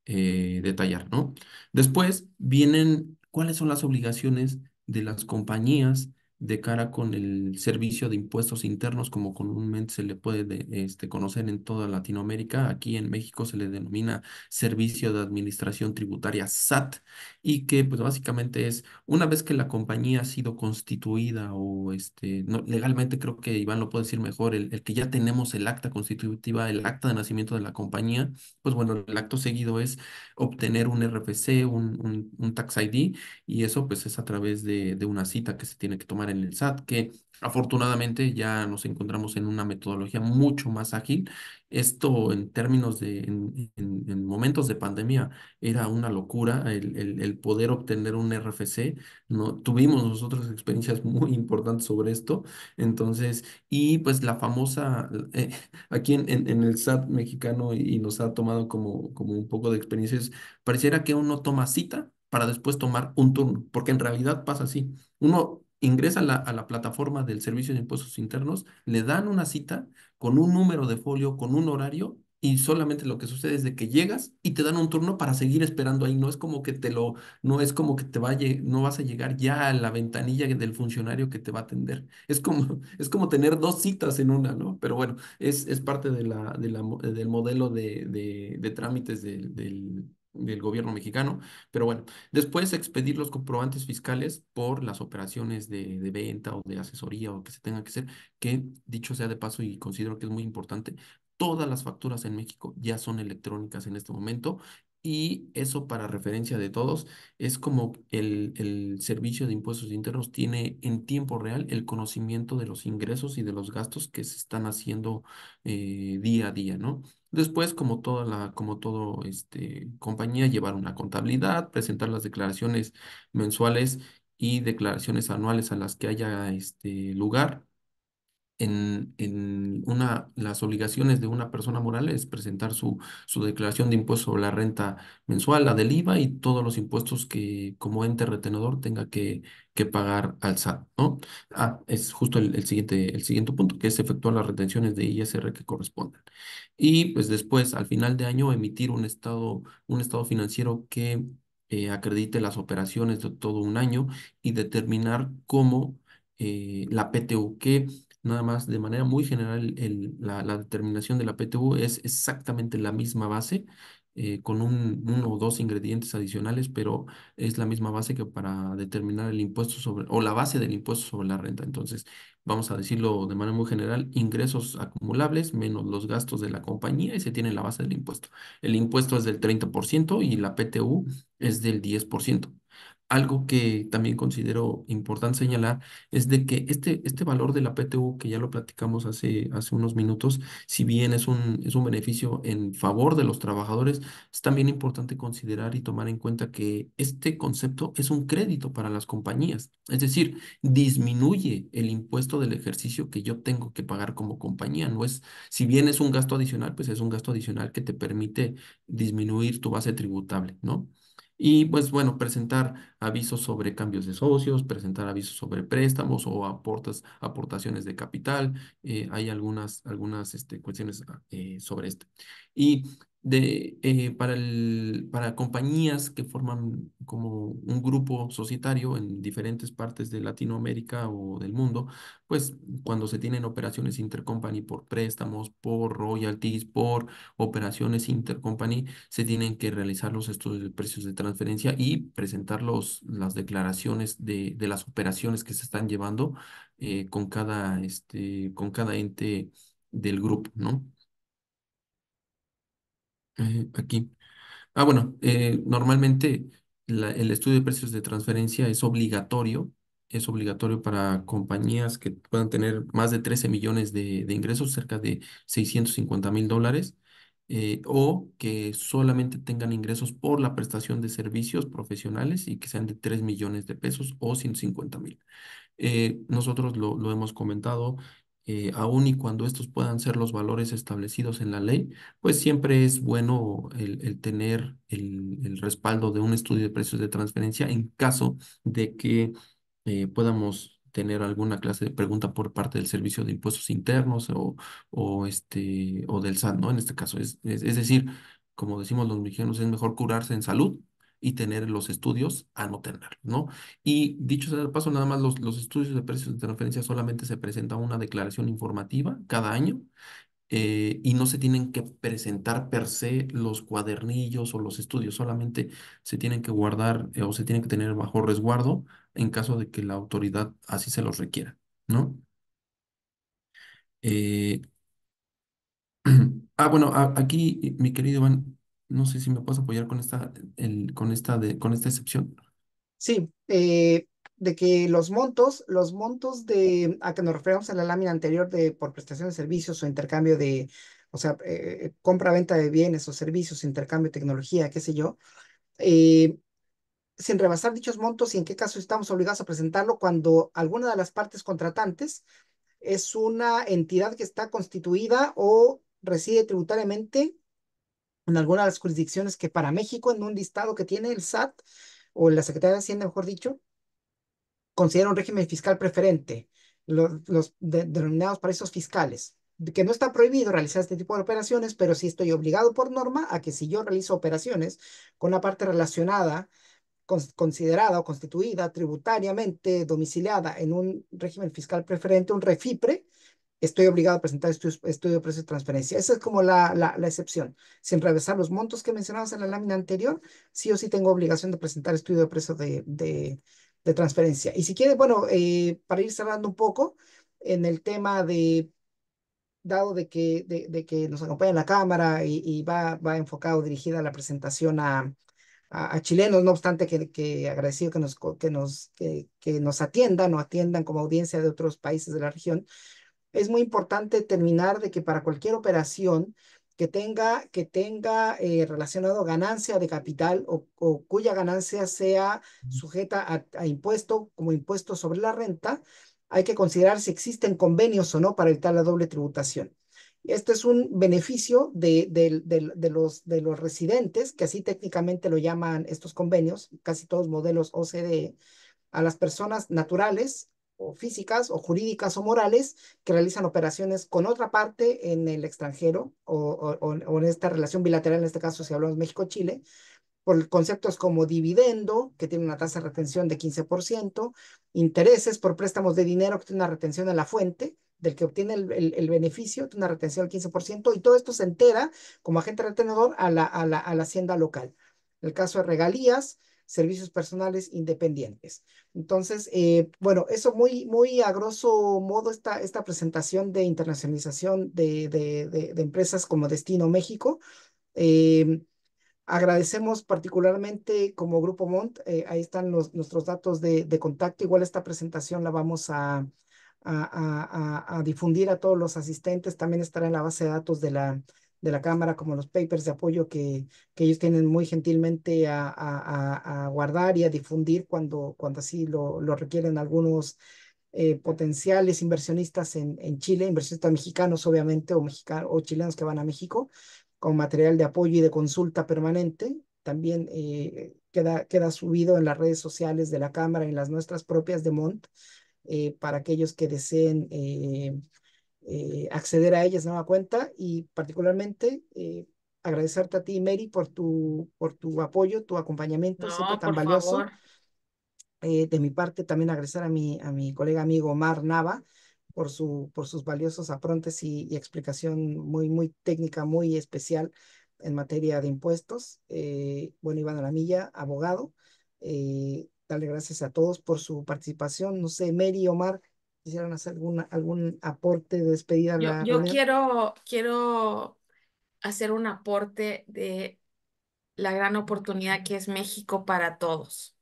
eh, detallar, ¿no? Después vienen cuáles son las obligaciones de las compañías de cara con el servicio de impuestos internos, como comúnmente se le puede este, conocer en toda Latinoamérica. Aquí en México se le denomina Servicio de Administración Tributaria SAT y que pues básicamente es una vez que la compañía ha sido constituida o este, legalmente creo que Iván lo puede decir mejor, el, que ya tenemos el acta constitutiva, el acta de nacimiento de la compañía, pues bueno, el acto seguido es obtener un RFC, un, tax ID y eso pues es a través de, de una cita que se tiene que tomar en el SAT, que afortunadamente ya nos encontramos en una metodología mucho más ágil. Esto en términos de, en, momentos de pandemia, era una locura el, el, poder obtener un RFC. ¿no? Tuvimos nosotros experiencias muy importantes sobre esto. Entonces, y pues la famosa, eh, aquí en, en, el SAT mexicano y, y nos ha tomado como, como un poco de experiencias, pareciera que uno toma cita para después tomar un turno, porque en realidad pasa así. Uno ingresa a la, plataforma del Servicio de Impuestos Internos, le dan una cita con un número de folio, con un horario, y solamente lo que sucede es de que llegas y te dan un turno para seguir esperando ahí. No es como que te lo, no es como que te vaya, no vas a llegar ya a la ventanilla del funcionario que te va a atender. Es como, [laughs] es como tener dos citas en una, ¿no? Pero bueno, es, es parte de la, de la, del modelo de, de, de trámites del, del del gobierno mexicano, pero bueno, después expedir los comprobantes fiscales por las operaciones de, venta o de asesoría o que se tenga que hacer, que dicho sea de paso y considero que es muy importante, todas las facturas en México ya son electrónicas en este momento y eso para referencia de todos, es como el, servicio de impuestos internos tiene en tiempo real el conocimiento de los ingresos y de los gastos que se están haciendo eh, día a día, ¿no? Después, como toda la, como todo este compañía, llevar una contabilidad, presentar las declaraciones mensuales y declaraciones anuales a las que haya este lugar en, en una, las obligaciones de una persona moral es presentar su, su declaración de impuesto sobre la renta mensual, la del IVA y todos los impuestos que como ente retenedor tenga que, que pagar al SAT, ¿no? Ah, es justo el, siguiente, el siguiente punto, que es efectuar las retenciones de ISR que correspondan. Y pues después, al final de año, emitir un estado, un estado financiero que eh, acredite las operaciones de todo un año y determinar cómo eh, la PTU que nada más de manera muy general la, determinación de la PTU es exactamente la misma base, eh, con un, uno o dos ingredientes adicionales, pero es la misma base que para determinar el impuesto sobre, o la base del impuesto sobre la renta. Entonces, vamos a decirlo de manera muy general, ingresos acumulables menos los gastos de la compañía y se tiene la base del impuesto. El impuesto es del 30% y la PTU es del 10% algo que también considero importante señalar es de que este, este valor de la PTU, que ya lo platicamos hace, hace unos minutos, si bien es un, es un beneficio en favor de los trabajadores, es también importante considerar y tomar en cuenta que este concepto es un crédito para las compañías. Es decir, disminuye el impuesto del ejercicio que yo tengo que pagar como compañía. No es, si bien es un gasto adicional, pues es un gasto adicional que te permite disminuir tu base tributable, ¿no? Y pues bueno, presentar avisos sobre cambios de socios, presentar avisos sobre préstamos o aportas, aportaciones de capital. Eh, hay algunas, algunas este, cuestiones ah, eh, sobre esto. Y de, eh, para, el, para compañías que forman como un grupo societario en diferentes partes de Latinoamérica o del mundo, pues cuando se tienen operaciones intercompany por préstamos, por royalties, por operaciones intercompany, se tienen que realizar los estudios de precios de transferencia y presentar los, las declaraciones de, de las operaciones que se están llevando eh, con, cada, este, con cada ente del grupo, ¿no? Eh, aquí. Ah, bueno, eh, normalmente el estudio de precios de transferencia es obligatorio, es obligatorio para compañías que puedan tener más de 13 millones de, ingresos, cerca de 650 mil dólares, eh, o que solamente tengan ingresos por la prestación de servicios profesionales y que sean de 3 millones de pesos o 150 mil. nosotros lo hemos comentado aún eh, aun y cuando estos puedan ser los valores establecidos en la ley, pues siempre es bueno el, tener el, respaldo de un estudio de precios de transferencia en caso de que eh, podamos tener alguna clase de pregunta por parte del Servicio de Impuestos Internos o, o, este, o del SAT, ¿no? En este caso, es, es decir, como decimos los mexicanos, es mejor curarse en salud y tener los estudios a no tener, ¿no? Y dicho sea de paso, nada más los, los estudios de precios de transferencia solamente se presenta una declaración informativa cada año eh, y no se tienen que presentar per se los cuadernillos o los estudios, solamente se tienen que guardar eh, o se tienen que tener bajo resguardo en caso de que la autoridad así se los requiera, ¿no? Eh, [clears throat] ah, bueno, aquí mi querido Iván no sé si me puedes apoyar con esta, el, con esta, de, con esta excepción. Sí, eh, de que los montos, los montos de, a que nos referimos en la lámina anterior de por prestación de servicios o intercambio de, o sea, eh, eh, compra-venta de bienes o servicios, intercambio de tecnología, qué sé yo, sin rebasar dichos montos y en qué caso estamos obligados a presentarlo cuando alguna de las partes contratantes es una entidad que está constituida o reside tributariamente en las jurisdicciones que para México, en un listado que tiene el SAT o la Secretaría de Hacienda, mejor dicho, considera un régimen fiscal preferente, los, los denominados paraísos fiscales, que no está prohibido realizar este tipo de operaciones, pero sí estoy obligado por norma a que si yo realizo operaciones con la parte relacionada, considerada o constituida tributariamente domiciliada en un régimen fiscal preferente, un refipre, estoy obligado a presentar estudio de precio de transferencia. Esa es como la, la, excepción. Sin revisar los montos que mencionabas en la lámina anterior, sí o sí tengo obligación de presentar estudio de precio de, de, transferencia. Y si quieres, bueno, eh, para ir cerrando un poco en el tema de, dado de que, de, que nos acompaña la cámara y, va, va enfocado, dirigida a la presentación a, a, chilenos, no obstante que, que agradecido que nos, que, nos, que, que nos atiendan o atiendan como audiencia de otros países de la región, es muy importante determinar de que para cualquier operación que tenga, que tenga eh, relacionado ganancia de capital o, cuya ganancia sea sujeta a, impuesto como impuesto sobre la renta, hay que considerar si existen convenios o no para evitar la doble tributación. Este es un beneficio de, los, de los residentes, que así técnicamente lo llaman estos convenios, casi todos modelos OCDE, a las personas naturales o físicas o jurídicas o morales que realizan operaciones con otra parte en el extranjero o, en esta relación bilateral, en este caso si hablamos México-Chile, por conceptos como dividendo, que tiene una tasa de retención de 15%, intereses por préstamos de dinero, que tiene una retención en la fuente, del que obtiene el, beneficio, tiene una retención del 15%, y todo esto se entera como agente retenedor a la, a la hacienda local. En el caso de regalías, servicios personales independientes. Entonces, eh, bueno, eso muy, muy a grosso modo esta, esta presentación de internacionalización de, empresas como Destino México. Eh, agradecemos particularmente como Grupo Mont, eh, ahí están los, nuestros datos de, contacto, igual esta presentación la vamos a, a, a, difundir a todos los asistentes, también estará en la base de datos de la, de la Cámara, como los papers de apoyo que, que ellos tienen muy gentilmente a, a, a, guardar y a difundir cuando, cuando así lo, lo requieren algunos eh, potenciales inversionistas en, en, Chile, inversionistas mexicanos obviamente o, mexicanos, o chilenos que van a México, con material de apoyo y de consulta permanente. También eh, queda, queda subido en las redes sociales de la Cámara y en las nuestras propias de Mont eh, para aquellos que deseen eh, acceder a ellas de nueva cuenta y particularmente eh, agradecerte a ti, Mary, por tu, por tu apoyo, tu acompañamiento, siempre tan valioso. Eh, de mi parte, también agradecer a mi, a mi colega amigo Omar Nava por, su, por sus valiosos aprontes y, explicación muy, muy técnica, muy especial en materia de impuestos. bueno, Iván Aramilla, abogado. darle gracias a todos por su participación. No sé, Mary, Omar, hicieran hacer alguna, algún aporte despedida. yo, quiero, quiero hacer un aporte de la gran oportunidad que es México para todos,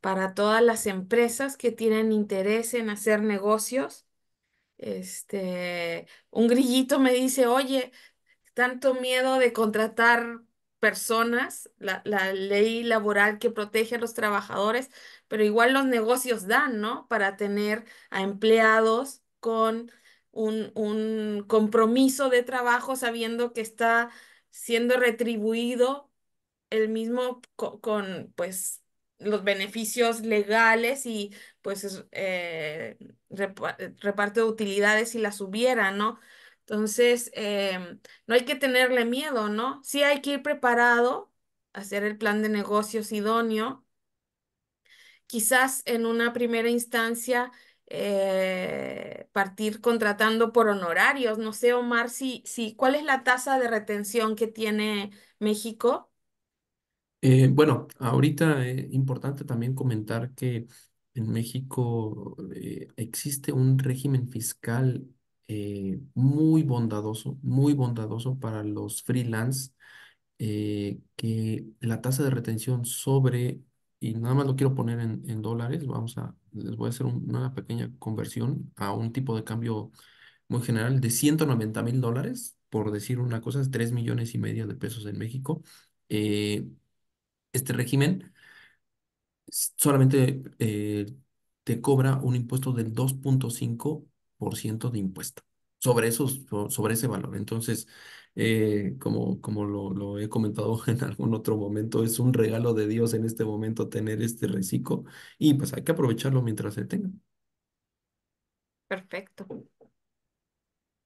para todas las empresas que tienen interés en hacer negocios. Este, un grillito me dice, oye, tanto miedo de contratar personas, la, ley laboral que protege a los trabajadores, pero igual los negocios dan, ¿no? Para tener a empleados con un, un compromiso de trabajo sabiendo que está siendo retribuido el mismo con, pues, los beneficios legales y, pues, eh, reparto de utilidades si las hubiera, ¿no? Entonces, em, no hay que tenerle miedo, ¿no? Sí hay que ir preparado, hacer el plan de negocios idóneo. Quizás en una primera instancia eh, partir contratando por honorarios. No sé, Omar, si, si, ¿cuál es la tasa de retención que tiene México? Eh, bueno, ahorita es eh, importante también comentar que en México existe un régimen fiscal eh, muy bondadoso, muy bondadoso para los freelance, eh, que la tasa de retención sobre, y nada más lo quiero poner en, dólares, vamos a, les voy a hacer una pequeña conversión a un tipo de cambio muy general de 190 mil dólares, por decir una cosa, es 3 millones y medio de pesos en México. Eh, este régimen solamente te cobra un impuesto del 2.5 ciento de impuesto sobre, esos, sobre ese valor. Entonces, eh, como, como lo, he comentado [laughs] en algún otro momento, es un regalo de Dios en este momento tener este reciclo y pues hay que aprovecharlo mientras se tenga. Perfecto.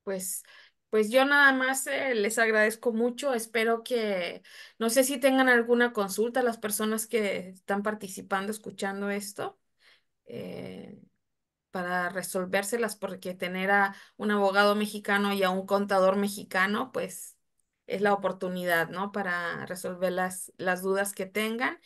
Pues, pues yo nada más eh, les agradezco mucho. Espero que, no sé si tengan alguna consulta las personas que están participando, escuchando esto. Eh, para resolvérselas, porque tener a un abogado mexicano y a un contador mexicano, pues es la oportunidad, ¿no? Para resolver las, las dudas que tengan.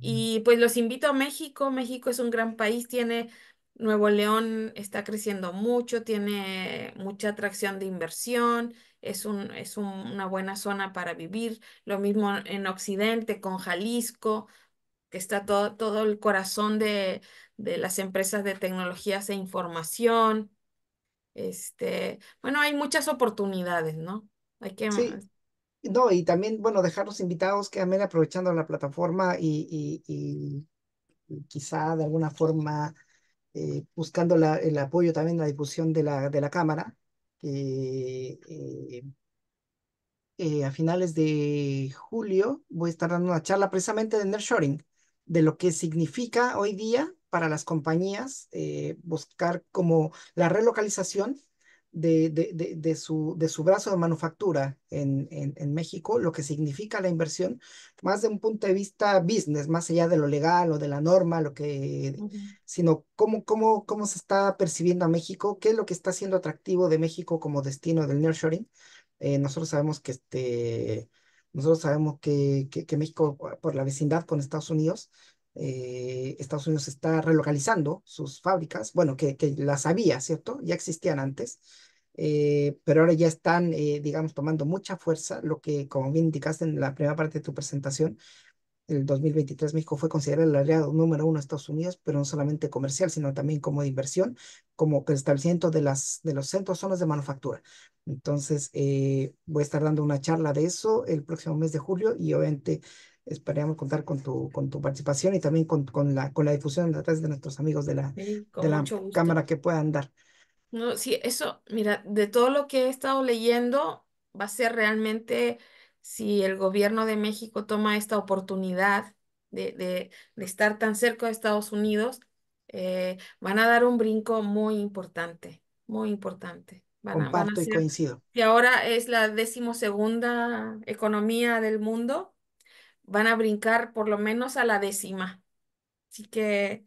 Y pues los invito a México. México es un gran país, tiene Nuevo León está creciendo mucho, tiene mucha atracción de inversión, es, un, es una buena zona para vivir. Lo mismo en Occidente, con Jalisco, que está todo, todo el corazón de, de las empresas de tecnologías e información. Este, bueno, hay muchas oportunidades, ¿no? Hay que... No, y también, bueno, dejar los invitados que amén aprovechando la plataforma y, quizá de alguna forma eh, buscando el apoyo también, la difusión de la, de la Cámara, eh, eh, a finales de julio voy a estar dando una charla precisamente de Nershoring, de lo que significa hoy día para las compañías eh, buscar como la relocalización de, de, de, su, de su brazo de manufactura en, en, México, lo que significa la inversión, más de un punto de vista business, más allá de lo legal o de la norma, lo que, sino cómo, cómo, cómo se está percibiendo a México, qué es lo que está siendo atractivo de México como destino del nearshoring. Eh, nosotros sabemos que este, nosotros sabemos que, que México, por la vecindad con Estados Unidos, eh, Estados Unidos está relocalizando sus fábricas, bueno, que, las había, ¿cierto? Ya existían antes, eh, pero ahora ya están, eh, digamos, tomando mucha fuerza, lo que, como bien indicaste en la primera parte de tu presentación, el 2023 México fue considerado el área número uno de Estados Unidos, pero no solamente comercial, sino también como de inversión, como el establecimiento de, las, de los centros zonas de manufactura. Entonces, voy a estar dando una charla de eso el próximo mes de julio y obviamente esperamos contar con tu, con tu participación y también con, la, con la difusión a través de nuestros amigos de la, de la cámara que puedan dar. No, sí, eso, mira, de todo lo que he estado leyendo, va a ser realmente si el gobierno de México toma esta oportunidad de, de, estar tan cerca de Estados Unidos, eh, van a dar un brinco muy importante, muy importante. Van Comparto y coincido. Y ahora es la decimosegunda economía del mundo van a brincar por lo menos a la décima. Así que,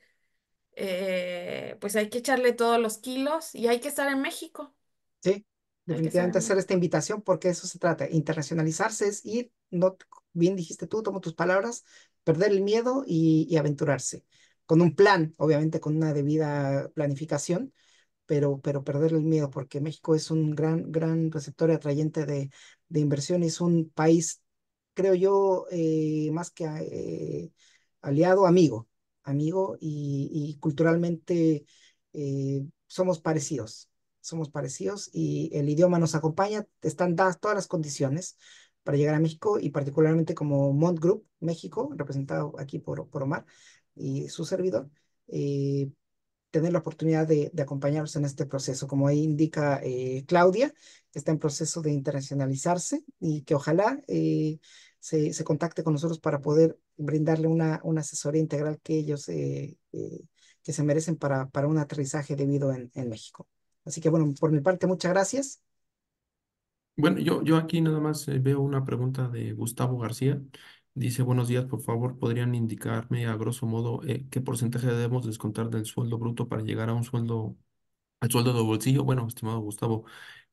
eh, pues hay que echarle todos los kilos y hay que estar en México. Sí, definitivamente hacer esta invitación porque eso se trata, internacionalizarse es ir, no, bien dijiste tú, tomo tus palabras, perder el miedo y, aventurarse, con un plan, obviamente con una debida planificación, pero, pero perder el miedo porque México es un gran, gran receptor y atrayente de, de inversión, es un país creo yo, eh, más que eh, aliado, amigo, amigo y, culturalmente eh, somos parecidos, somos parecidos y el idioma nos acompaña, están dadas todas las condiciones para llegar a México y particularmente como Mont Group México, representado aquí por, por Omar y su servidor, tener la oportunidad de, de, acompañarlos en este proceso. Como ahí indica eh, Claudia, está en proceso de internacionalizarse y que ojalá se, contacte con nosotros para poder brindarle una, una asesoría integral que ellos eh, eh, que se merecen para, para un aterrizaje debido en, en México. Así que bueno, por mi parte, muchas gracias. Bueno, yo, yo aquí nada más eh, veo una pregunta de Gustavo García. Dice, buenos días, por favor, ¿podrían indicarme a grosso modo qué porcentaje debemos descontar del sueldo bruto para llegar a un sueldo, al sueldo de bolsillo? Bueno, estimado Gustavo,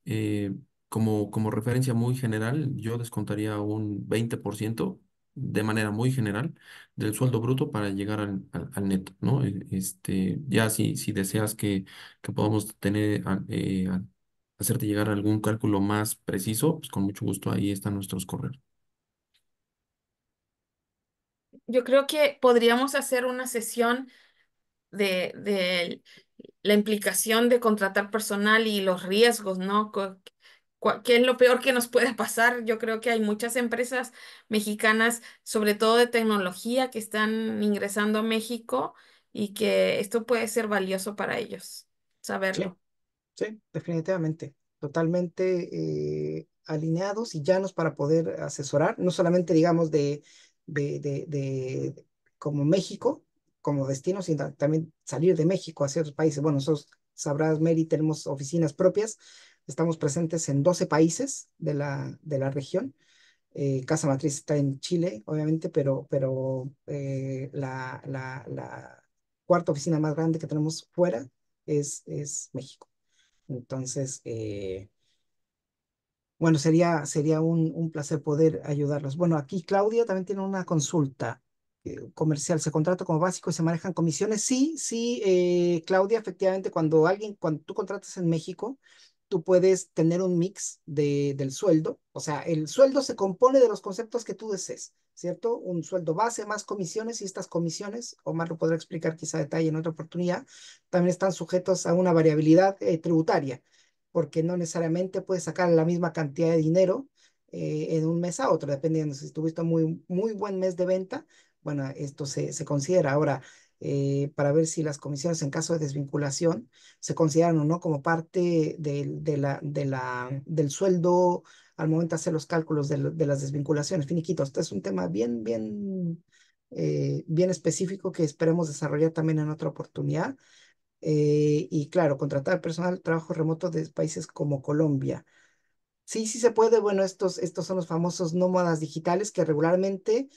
eh, como, referencia muy general, yo descontaría un 20% de manera muy general del sueldo bruto para llegar al, al, neto, ¿no? E, este, ya si, si deseas que, que podamos tener, eh, hacerte llegar a algún cálculo más preciso, pues con mucho gusto ahí están nuestros correos. Yo creo que podríamos hacer una sesión de, de la implicación de contratar personal y los riesgos, ¿no? ¿Qué es lo peor que nos puede pasar? Yo creo que hay muchas empresas mexicanas, sobre todo de tecnología, que están ingresando a México y que esto puede ser valioso para ellos, saberlo. Sí, definitivamente, totalmente eh, alineados y llanos para poder asesorar, no solamente, digamos, de, de, de, de como México, como destino, sino también salir de México hacia otros países. Bueno, nosotros sabrás, Mary, tenemos oficinas propias Estamos presentes en 12 países de la, de la región. Eh, Casa Matriz está en Chile, obviamente, pero, pero eh, la, la, cuarta oficina más grande que tenemos fuera es, es México. Entonces, eh, bueno, sería, sería un, un, placer poder ayudarlos. Bueno, aquí Claudia también tiene una consulta comercial. ¿Se contrata como básico y se manejan comisiones? Sí, sí, Claudia, efectivamente, cuando alguien, cuando tú contratas en México, tú puedes tener un mix del sueldo. O sea, el sueldo se compone de los conceptos que tú desees, ¿cierto? Un sueldo base más comisiones y estas comisiones, Omar lo podrá explicar quizá detalle en otra oportunidad, también están sujetos a una variabilidad eh, tributaria, porque no necesariamente puedes sacar la misma cantidad de dinero eh, en un mes a otro, dependiendo si tuviste muy, muy buen mes de venta. Bueno, esto se, se considera. Ahora, eh, para ver si las comisiones en caso de desvinculación se consideran o no como parte la, del sueldo al momento de hacer los cálculos de, las desvinculaciones, Finiquito, Este es un tema bien, bien, eh, bien específico que esperemos desarrollar también en otra oportunidad. Eh, y claro, contratar personal, trabajo remoto de países como Colombia. Sí, sí se puede. Bueno, estos, estos son los famosos nómadas digitales que regularmente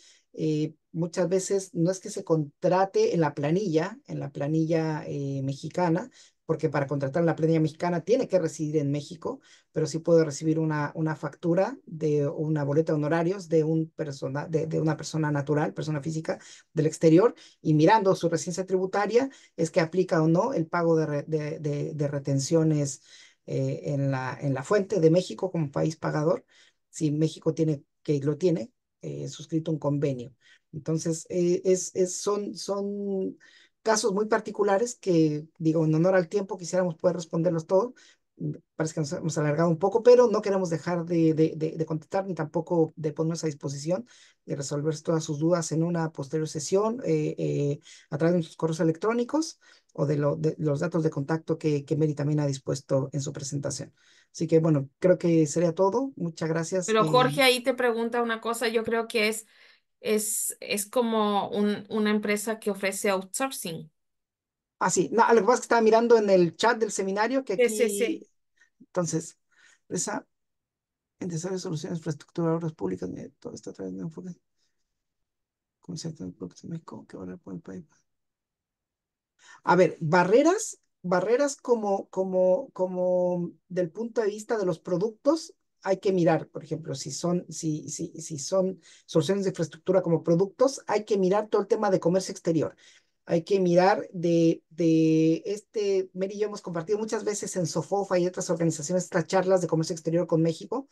muchas veces no es que se contrate en la planilla, en la planilla eh, mexicana, porque para contratar en la planilla mexicana tiene que residir en México, pero sí puede recibir una, una factura de una boleta de honorarios de, un persona, de, de una persona natural, persona física del exterior, y mirando su residencia tributaria es que aplica o no el pago de, de, retenciones eh, en, la, en la fuente de México como país pagador, si México tiene que lo tiene, eh, suscrito un convenio. Entonces, eh, es, es, son, son casos muy particulares que, digo, en honor al tiempo quisiéramos poder responderlos todos. Mm, parece que nos hemos alargado un poco, pero no queremos dejar de, de, de, contestar ni tampoco de ponernos a disposición de resolver todas sus dudas en una posterior sesión eh, eh, a través de nuestros correos electrónicos o de, de, los datos de contacto que, que Mary también ha dispuesto en su presentación. Así que bueno, creo que sería todo. Muchas gracias. Pero Jorge ahí te pregunta una cosa, yo creo que es es, es como un, una empresa que ofrece outsourcing. Así, ah, no, lo que pasa es que estaba mirando en el chat del seminario que aquí... Sí, sí, sí. Entonces, esa desarrollo de soluciones, infraestructura, obras públicas, todo está través de enfoque concepto de producto de México que ahora por el A ver, barreras, barreras como, como, como del punto de vista de los productos hay que mirar, por ejemplo, si son, si, si, son soluciones de infraestructura como productos, hay que mirar todo el tema de comercio exterior. Hay que mirar de, este, Mary y yo hemos compartido muchas veces en Sofofa y otras organizaciones estas charlas de comercio exterior con México,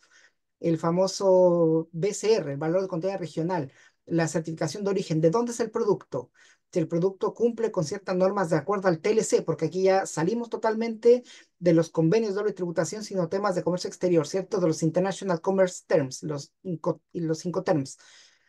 el famoso BCR, el valor de contenido regional, la certificación de origen, de dónde es el producto, si el producto cumple con ciertas normas de acuerdo al TLC, porque aquí ya salimos totalmente de los convenios de doble tributación, sino temas de comercio exterior, ¿cierto? De los International Commerce Terms, los, cinco terms.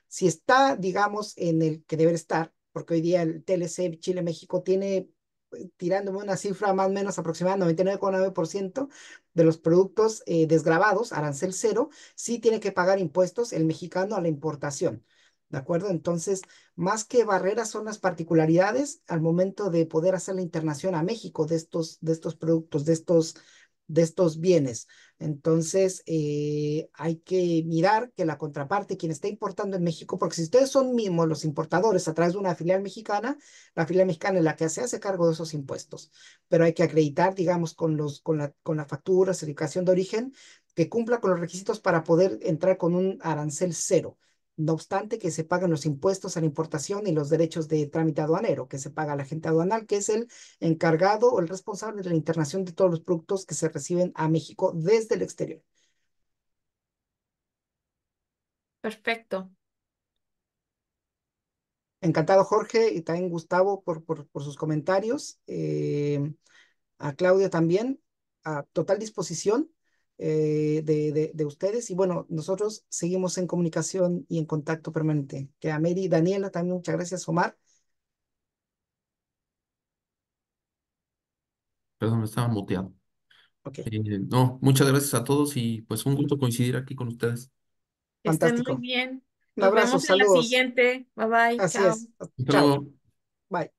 Si está, digamos, en el que debe estar, porque hoy día el TLC Chile-México tiene eh, tirándome una cifra más o menos aproximada, 99,9% de los productos eh, desgravados, arancel cero, sí tiene que pagar impuestos el mexicano a la importación. ¿De acuerdo? Entonces, más que barreras son las particularidades al momento de poder hacer la internación a México de estos, de estos productos, de estos, de estos bienes. Entonces, eh, hay que mirar que la contraparte, quien está importando en México, porque si ustedes son mismos los importadores a través de una filial mexicana, la filial mexicana es la que se hace cargo de esos impuestos, pero hay que acreditar, digamos, con, los, con, la, con la factura, certificación de origen, que cumpla con los requisitos para poder entrar con un arancel cero no obstante que se pagan los impuestos a la importación y los derechos de trámite aduanero, que se paga la agente aduanal, que es el encargado o el responsable de la internación de todos los productos que se reciben a México desde el exterior. Perfecto. Encantado Jorge y también Gustavo por, por, sus comentarios. Eh, a Claudia también. A total disposición eh, de, de, ustedes. Y bueno, nosotros seguimos en comunicación y en contacto permanente. Que a Mary, Daniela también, muchas gracias, Omar. Perdón, me estaba muteado. Eh, no, muchas gracias a todos y pues un gusto coincidir aquí con ustedes. Fantástico. muy bien. Nos Un vemos en la siguiente. Bye bye. Chao. Chao. Bye.